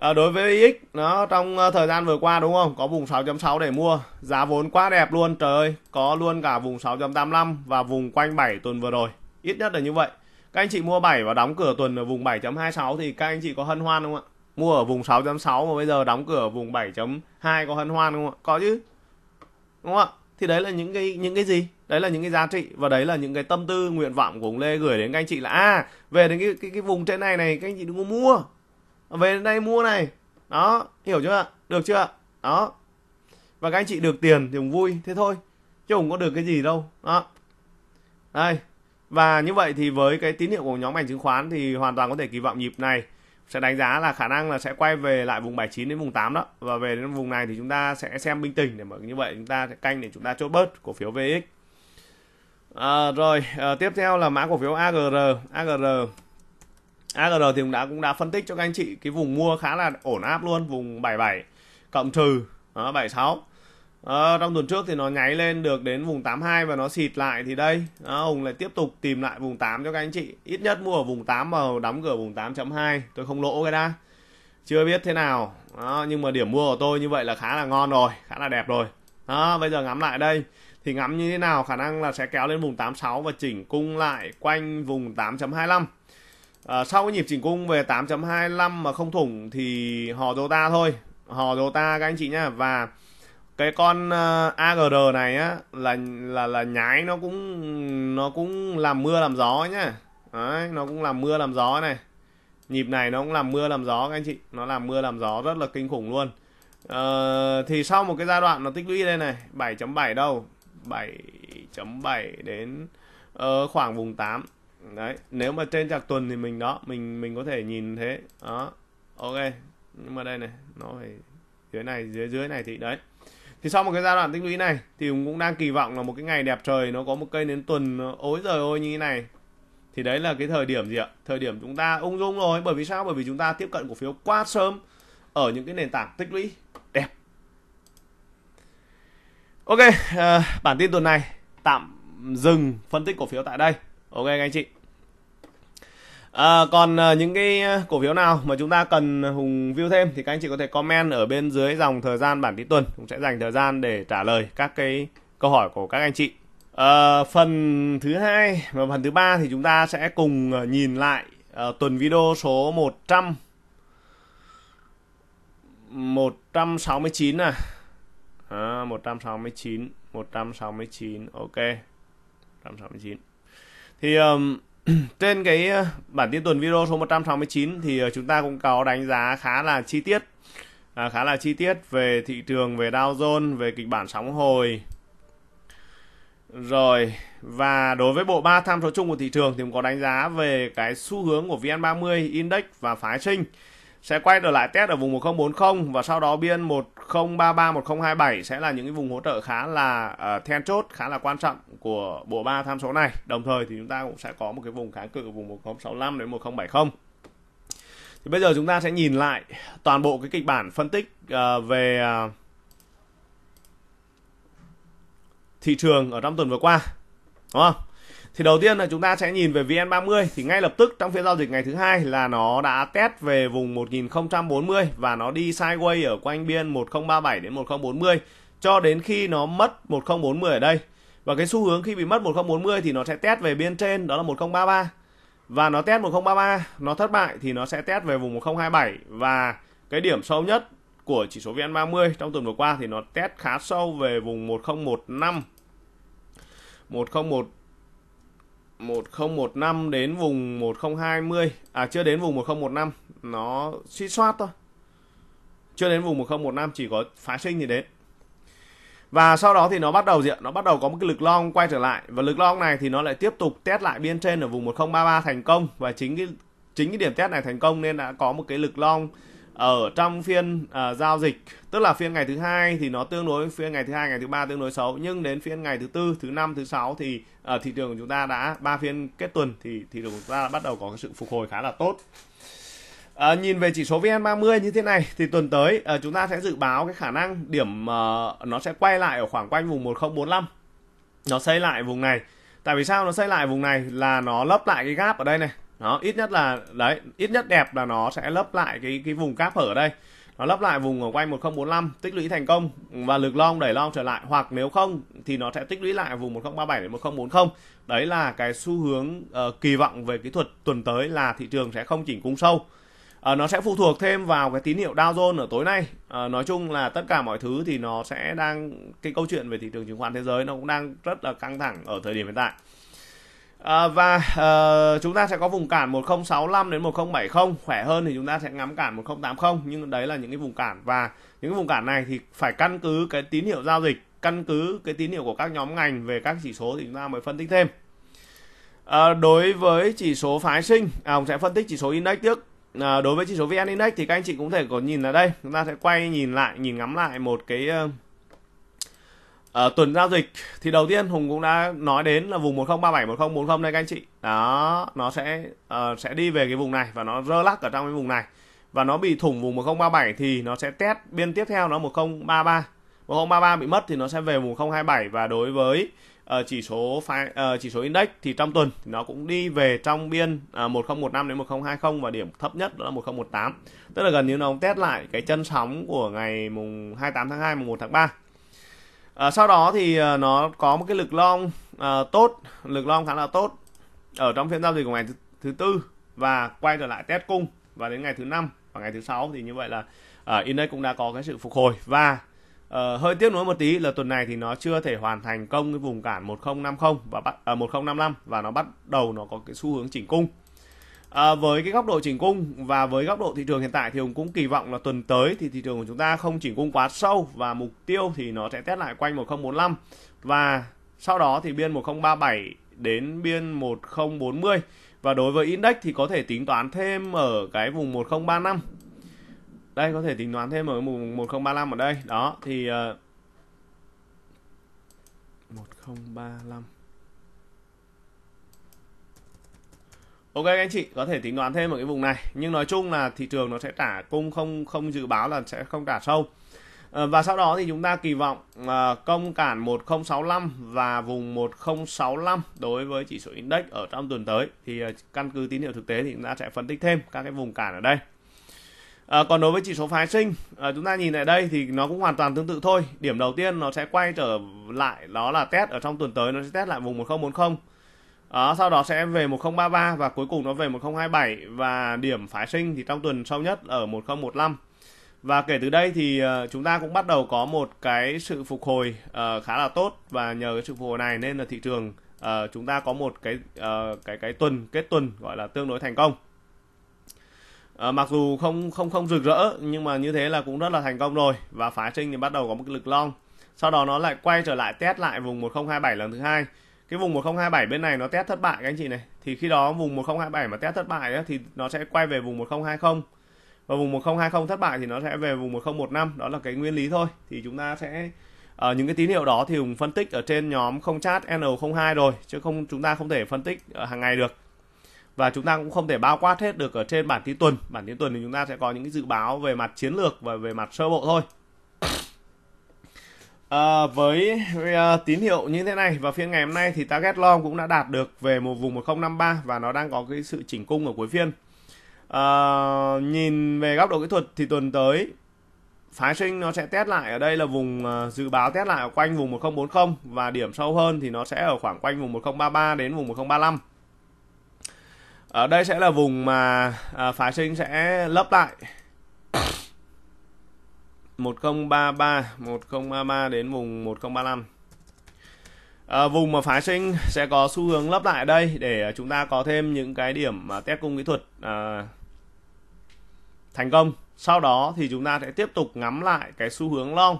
À, đối với IX nó trong ờ, thời gian vừa qua đúng không? Có vùng 6.6 để mua, giá vốn quá đẹp luôn trời ơi, có luôn cả vùng 6.85 và vùng quanh 7 tuần vừa rồi. Ít nhất là như vậy. Các anh chị mua 7 và đóng cửa tuần ở vùng 7.26 thì các anh chị có hân hoan không ạ? Mua ở vùng 6.6 mà bây giờ đóng cửa ở vùng 7.2 có hân hoan không ạ? Có chứ. Đúng không ạ? Thì đấy là những cái những cái gì? Đấy là những cái giá trị và đấy là những cái tâm tư nguyện vọng của ông Lê gửi đến các anh chị là a à, về đến cái cái, cái vùng trên này này các anh chị đừng có mua về đây mua này đó hiểu chưa được chưa đó và các anh chị được tiền thì cũng vui thế thôi chứ không có được cái gì đâu đó đây và như vậy thì với cái tín hiệu của nhóm ngành chứng khoán thì hoàn toàn có thể kỳ vọng nhịp này sẽ đánh giá là khả năng là sẽ quay về lại vùng 79 đến vùng 8 đó và về đến vùng này thì chúng ta sẽ xem bình tĩnh để mở như vậy chúng ta sẽ canh để chúng ta chốt bớt cổ phiếu VX à, rồi à, tiếp theo là mã cổ phiếu AGR AGR AGR thì cũng đã cũng đã phân tích cho các anh chị cái vùng mua khá là ổn áp luôn vùng 77 cộng trừ đó, 76 à, ờ, trong tuần trước thì nó nháy lên được đến vùng 82 và nó xịt lại thì đây đó, Hùng lại tiếp tục tìm lại vùng 8 cho các anh chị ít nhất mua ở vùng 8 mà đóng cửa vùng 8.2 tôi không lỗ cái đã chưa biết thế nào đó, nhưng mà điểm mua của tôi như vậy là khá là ngon rồi khá là đẹp rồi đó, bây giờ ngắm lại đây thì ngắm như thế nào khả năng là sẽ kéo lên vùng 86 và chỉnh cung lại quanh vùng 8.25 à, sau cái nhịp chỉnh cung về 8.25 mà không thủng thì hò đồ ta thôi hò đồ ta các anh chị nhá và cái con uh, à, AGR này á là là là nhái nó cũng nó cũng làm mưa làm gió nhá Đấy, nó cũng làm mưa làm gió này nhịp này nó cũng làm mưa làm gió các anh chị nó làm mưa làm gió rất là kinh khủng luôn ờ, thì sau một cái giai đoạn nó tích lũy đây này 7.7 đâu 7.7 đến uh, khoảng vùng 8 đấy nếu mà trên trạc tuần thì mình đó mình mình có thể nhìn thế đó ok nhưng mà đây này nó phải dưới này dưới dưới này thì đấy thì sau một cái giai đoạn tích lũy này thì cũng đang kỳ vọng là một cái ngày đẹp trời nó có một cây đến tuần ối giời ôi như thế này thì đấy là cái thời điểm gì ạ thời điểm chúng ta ung dung rồi bởi vì sao bởi vì chúng ta tiếp cận cổ phiếu quá sớm ở những cái nền tảng tích lũy đẹp ok uh, bản tin tuần này tạm dừng phân tích cổ phiếu tại đây ok các anh chị À, còn à, những cái à, cổ phiếu nào mà chúng ta cần Hùng view thêm thì các anh chị có thể comment ở bên dưới dòng thời gian bản tin tuần cũng sẽ dành thời gian để trả lời các cái câu hỏi của các anh chị. À, phần thứ hai và phần thứ ba thì chúng ta sẽ cùng à, nhìn lại uh, tuần video số 100 169 à. à 169 169 ok 169 thì um, trên cái ờ, bản tin tuần video số 169 thì ờ, chúng ta cũng có đánh giá khá là chi tiết à, khá là chi tiết về thị trường về Dow Jones về kịch bản sóng hồi rồi và đối với bộ ba tham số chung của thị trường thì cũng có đánh giá về cái xu hướng của VN30 index và phái sinh sẽ quay trở lại test ở vùng 1040 và sau đó biên 1033 1027 sẽ là những cái vùng hỗ trợ khá là uh, then chốt khá là quan trọng của bộ ba tham số này đồng thời thì chúng ta cũng sẽ có một cái vùng kháng cự vùng 1065 đến 1070 thì bây giờ chúng ta sẽ nhìn lại toàn bộ cái kịch bản phân tích uh, về uh, thị trường ở trong tuần vừa qua đúng không thì đầu tiên là chúng ta sẽ nhìn về VN30 thì ngay lập tức trong phiên giao dịch ngày thứ hai là nó đã test về vùng 1040 và nó đi sideways ở quanh biên 1037 đến 1040 cho đến khi nó mất 1040 ở đây. Và cái xu hướng khi bị mất 1040 thì nó sẽ test về biên trên đó là 1033. Và nó test 1033, nó thất bại thì nó sẽ test về vùng 1027 và cái điểm sâu nhất của chỉ số VN30 trong tuần vừa qua thì nó test khá sâu về vùng 1015 1015 1015 đến vùng 1020 à chưa đến vùng 1015 nó suy soát thôi chưa đến vùng 1015 chỉ có phá sinh thì đến và sau đó thì nó bắt đầu gì ạ? Nó bắt đầu có một cái lực long quay trở lại và lực long này thì nó lại tiếp tục test lại biên trên ở vùng 1033 thành công và chính cái chính cái điểm test này thành công nên đã có một cái lực long ở ờ, trong phiên uh, giao dịch tức là phiên ngày thứ hai thì nó tương đối phiên ngày thứ hai ngày thứ ba tương đối xấu nhưng đến phiên ngày thứ tư thứ năm thứ sáu thì uh, thị trường của chúng ta đã ba phiên kết tuần thì thị trường của chúng ta đã bắt đầu có cái sự phục hồi khá là tốt À, nhìn về chỉ số VN30 như thế này thì tuần tới à, chúng ta sẽ dự báo cái khả năng điểm à, nó sẽ quay lại ở khoảng quanh vùng 1045. Nó xây lại vùng này. Tại vì sao nó xây lại vùng này là nó lấp lại cái gap ở đây này nó ít nhất là đấy ít nhất đẹp là nó sẽ lấp lại cái cái vùng cáp ở đây nó lấp lại vùng ở quanh 1045 tích lũy thành công và lực long đẩy long trở lại hoặc nếu không thì nó sẽ tích lũy lại vùng 1037 đến 1040 đấy là cái xu hướng uh, kỳ vọng về kỹ thuật tuần tới là thị trường sẽ không chỉnh cung sâu À, nó sẽ phụ thuộc thêm vào cái tín hiệu Dow Jones ở tối nay. À, nói chung là tất cả mọi thứ thì nó sẽ đang cái câu chuyện về thị trường chứng khoán thế giới nó cũng đang rất là căng thẳng ở thời điểm hiện tại. À, và uh, chúng ta sẽ có vùng cản 1065 đến 1070 khỏe hơn thì chúng ta sẽ ngắm cản 1080 nhưng đấy là những cái vùng cản và những cái vùng cản này thì phải căn cứ cái tín hiệu giao dịch căn cứ cái tín hiệu của các nhóm ngành về các chỉ số thì chúng ta mới phân tích thêm à, đối với chỉ số phái sinh à, ông sẽ phân tích chỉ số index trước à, đối với chỉ số vn index thì các anh chị cũng thể có nhìn ở đây chúng ta sẽ quay nhìn lại nhìn ngắm lại một cái uh, ở ờ, tuần giao dịch thì đầu tiên Hùng cũng đã nói đến là vùng 1037 1040 đây các anh chị. Đó, nó sẽ uh, sẽ đi về cái vùng này và nó rơ lắc ở trong cái vùng này. Và nó bị thủng vùng 1037 thì nó sẽ test biên tiếp theo nó 1033. 1033 bị mất thì nó sẽ về vùng 1027 và đối với uh, chỉ số uh, chỉ số index thì trong tuần thì nó cũng đi về trong biên uh, 1015 đến 1020 và điểm thấp nhất đó là 1018. Tức là gần như nó test lại cái chân sóng của ngày mùng 28 tháng 2 mùng 1 tháng 3 à, sau đó thì à, nó có một cái lực long à, tốt lực long khá là tốt ở trong phiên giao dịch của ngày thứ, thứ tư và quay trở lại test cung và đến ngày thứ năm và ngày thứ sáu thì như vậy là à, index cũng đã có cái sự phục hồi và Ờ, hơi tiếc nuối một tí là tuần này thì nó chưa thể hoàn thành công cái vùng cản 1050 và bắt à, 1055 và nó bắt đầu nó có cái xu hướng chỉnh cung. À, với cái góc độ chỉnh cung và với góc độ thị trường hiện tại thì Hùng cũng kỳ vọng là tuần tới thì thị trường của chúng ta không chỉnh cung quá sâu và mục tiêu thì nó sẽ test lại quanh 1045 và sau đó thì biên 1037 đến biên 1040 và đối với index thì có thể tính toán thêm ở cái vùng 1035 đây có thể tính toán thêm ở vùng 1035 ở đây đó thì uh, ờ, 1035 Ok anh chị có thể tính toán thêm ở cái vùng này nhưng nói chung là thị trường nó sẽ trả cung không không dự báo là sẽ không trả sâu ờ, và sau đó thì chúng ta kỳ vọng ờ, công cản 1065 và vùng 1065 đối với chỉ số index ở trong tuần tới thì ờ, căn cứ tín hiệu thực tế thì chúng ta sẽ phân tích thêm các cái vùng cản ở đây còn đối với chỉ số phái sinh chúng ta nhìn lại đây thì nó cũng hoàn toàn tương tự thôi điểm đầu tiên nó sẽ quay trở lại đó là test ở trong tuần tới nó sẽ test lại vùng 1040 đó, ờ, sau đó sẽ về 1033 và cuối cùng nó về 1027 và điểm phái sinh thì trong tuần sau nhất ở 1015 và kể từ đây thì ờ, chúng ta cũng bắt đầu có một cái sự phục hồi ờ, khá là tốt và nhờ cái sự phục hồi này nên là thị trường chúng ta có một cái cái cái tuần kết tuần gọi là tương đối thành công à, mặc dù không không không rực rỡ nhưng mà như thế là cũng rất là thành công rồi và phá sinh thì bắt đầu có một cái lực long sau đó nó lại quay trở lại test lại vùng 1027 lần thứ hai cái vùng 1027 bên này nó test thất bại các anh chị này thì khi đó vùng 1027 mà test thất bại ấy, thì nó sẽ quay về vùng 1020 và vùng 1020 thất bại thì nó sẽ về vùng 1015 đó là cái nguyên lý thôi thì chúng ta sẽ ở ờ, những cái tín hiệu đó thì Hùng phân tích ở trên nhóm không chat N02 rồi chứ không chúng ta không thể phân tích hàng ngày được và chúng ta cũng không thể bao quát hết được ở trên bản tin tuần bản tin tuần thì chúng ta sẽ có những cái dự báo về mặt chiến lược và về mặt sơ bộ thôi À, với uh, tín hiệu như thế này và phiên ngày hôm nay thì target long cũng đã đạt được về một vùng 1053 và nó đang có cái sự chỉnh cung ở cuối phiên. À, nhìn về góc độ kỹ thuật thì tuần tới phái sinh nó sẽ test lại ở đây là vùng uh, dự báo test lại ở quanh vùng 1040 và điểm sâu hơn thì nó sẽ ở khoảng quanh vùng 1033 đến vùng 1035. Ở đây sẽ là vùng mà uh, phái sinh sẽ lấp lại 1033 1033 đến vùng 1035 à, ờ, vùng mà phái sinh sẽ có xu hướng lấp lại đây để ờ, chúng ta có thêm những cái điểm mà ờ, test cung kỹ thuật à, thành công sau đó thì chúng ta sẽ tiếp tục ngắm lại cái xu hướng long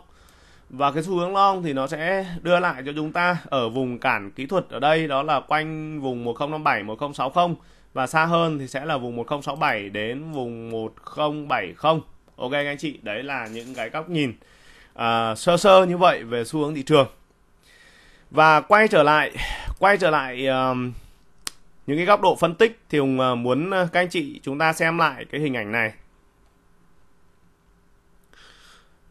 và cái xu hướng long thì nó sẽ đưa lại cho chúng ta ở vùng cản kỹ thuật ở đây đó là quanh vùng 1057 1060 và xa hơn thì sẽ là vùng 1067 đến vùng 1070 ok anh chị đấy là những cái góc nhìn à, sơ sơ như vậy về xu hướng thị trường và quay trở lại quay trở lại um, những cái góc độ phân tích thì hùng à, muốn à, các anh chị chúng ta xem lại cái hình ảnh này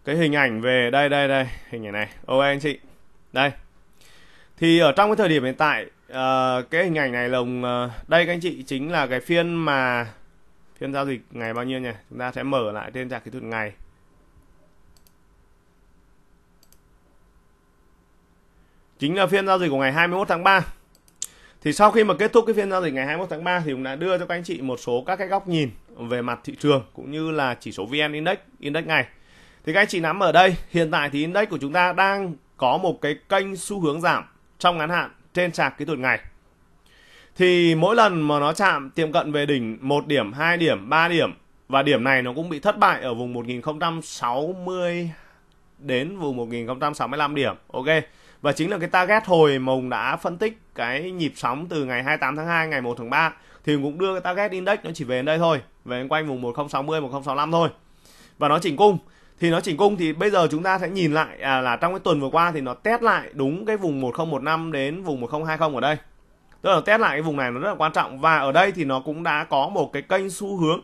cái hình ảnh về đây đây đây hình ảnh này ok anh chị đây thì ở trong cái thời điểm hiện tại uh, cái hình ảnh này lồng uh, à, đây các anh chị chính là cái phiên mà phiên giao dịch ngày bao nhiêu nhỉ chúng ta sẽ mở lại trên trạc kỹ thuật ngày chính là phiên giao dịch của ngày 21 tháng 3 thì sau khi mà kết thúc cái phiên giao dịch ngày 21 tháng 3 thì cũng đã đưa cho các anh chị một số các cái góc nhìn về mặt thị trường cũng như là chỉ số VN Index, Index ngày. Thì các anh chị nắm ở đây, hiện tại thì Index của chúng ta đang có một cái kênh xu hướng giảm trong ngắn hạn trên sạc kỹ thuật ngày thì mỗi lần mà nó chạm tiệm cận về đỉnh một điểm, 2 điểm, 3 điểm và điểm này nó cũng bị thất bại ở vùng 1060 đến vùng 1065 điểm. Ok. Và chính là cái target hồi mùng đã phân tích cái nhịp sóng từ ngày 28 tháng 2 ngày 1 tháng 3 thì cũng đưa cái target index nó chỉ về đến đây thôi, về quanh vùng 1060 1065 thôi. Và nó chỉnh cung thì nó chỉnh cung thì bây giờ chúng ta sẽ nhìn lại à, là trong cái tuần vừa qua thì nó test lại đúng cái vùng 1015 đến vùng 1020 ở đây tức là test lại cái vùng này nó rất là quan trọng và ở đây thì nó cũng đã có một cái kênh xu hướng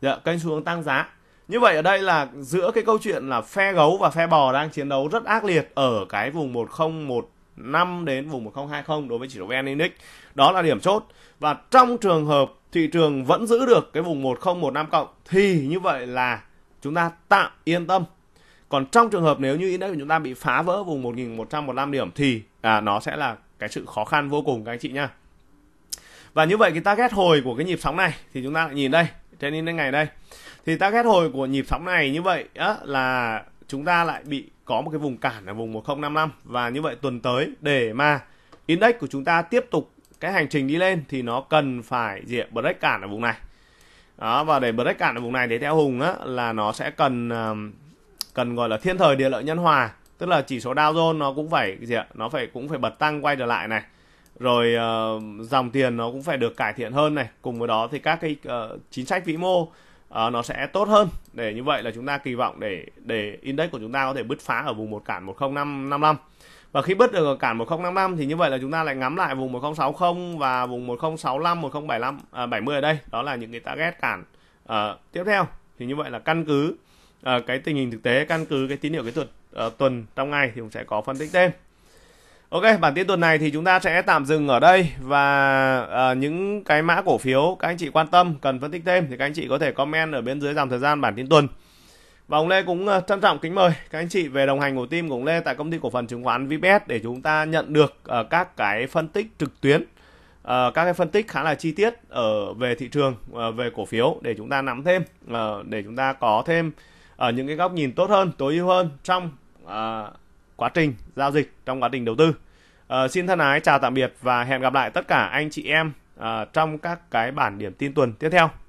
dạ, kênh xu hướng tăng giá như vậy ở đây là giữa cái câu chuyện là phe gấu và phe bò đang chiến đấu rất ác liệt ở cái vùng 1015 đến vùng 1020 đối với chỉ số VN Index. Đó là điểm chốt. Và trong trường hợp thị trường vẫn giữ được cái vùng 1015 cộng thì như vậy là chúng ta tạm yên tâm. Còn trong trường hợp nếu như index của chúng ta bị phá vỡ vùng 1115 điểm thì à, nó sẽ là cái sự khó khăn vô cùng các anh chị nhá và như vậy cái target hồi của cái nhịp sóng này thì chúng ta nhìn đây trên đến ngày đây thì target hồi của nhịp sóng này như vậy á, là chúng ta lại bị có một cái vùng cản ở vùng 1055 và như vậy tuần tới để mà index của chúng ta tiếp tục cái hành trình đi lên thì nó cần phải diện break cản ở vùng này đó và để break cản ở vùng này để theo hùng á là nó sẽ cần cần gọi là thiên thời địa lợi nhân hòa tức là chỉ số Dow Jones nó cũng phải gì ạ nó phải cũng phải bật tăng quay trở lại này rồi uh, dòng tiền nó cũng phải được cải thiện hơn này cùng với đó thì các cái uh, chính sách vĩ mô uh, nó sẽ tốt hơn để như vậy là chúng ta kỳ vọng để để index của chúng ta có thể bứt phá ở vùng một cản 10555 và khi bứt được ở cản 1055 thì như vậy là chúng ta lại ngắm lại vùng 1060 và vùng 1065 1075 à, 70 ở đây đó là những cái target cản à, tiếp theo thì như vậy là căn cứ à, cái tình hình thực tế căn cứ cái tín hiệu kỹ thuật uh, tuần trong ngày thì cũng sẽ có phân tích thêm Ok, bản tin tuần này thì chúng ta sẽ tạm dừng ở đây và uh, những cái mã cổ phiếu các anh chị quan tâm cần phân tích thêm thì các anh chị có thể comment ở bên dưới dòng thời gian bản tin tuần. Và ông Lê cũng uh, trân trọng kính mời các anh chị về đồng hành của team của ông Lê tại công ty cổ phần chứng khoán VPS để chúng ta nhận được uh, các cái phân tích trực tuyến, uh, các cái phân tích khá là chi tiết ở về thị trường, uh, về cổ phiếu để chúng ta nắm thêm, uh, để chúng ta có thêm ở uh, những cái góc nhìn tốt hơn, tối ưu hơn trong Ờ, quá trình giao dịch trong quá trình đầu tư uh, xin thân ái chào tạm biệt và hẹn gặp lại tất cả anh chị em uh, trong các cái bản điểm tin tuần tiếp theo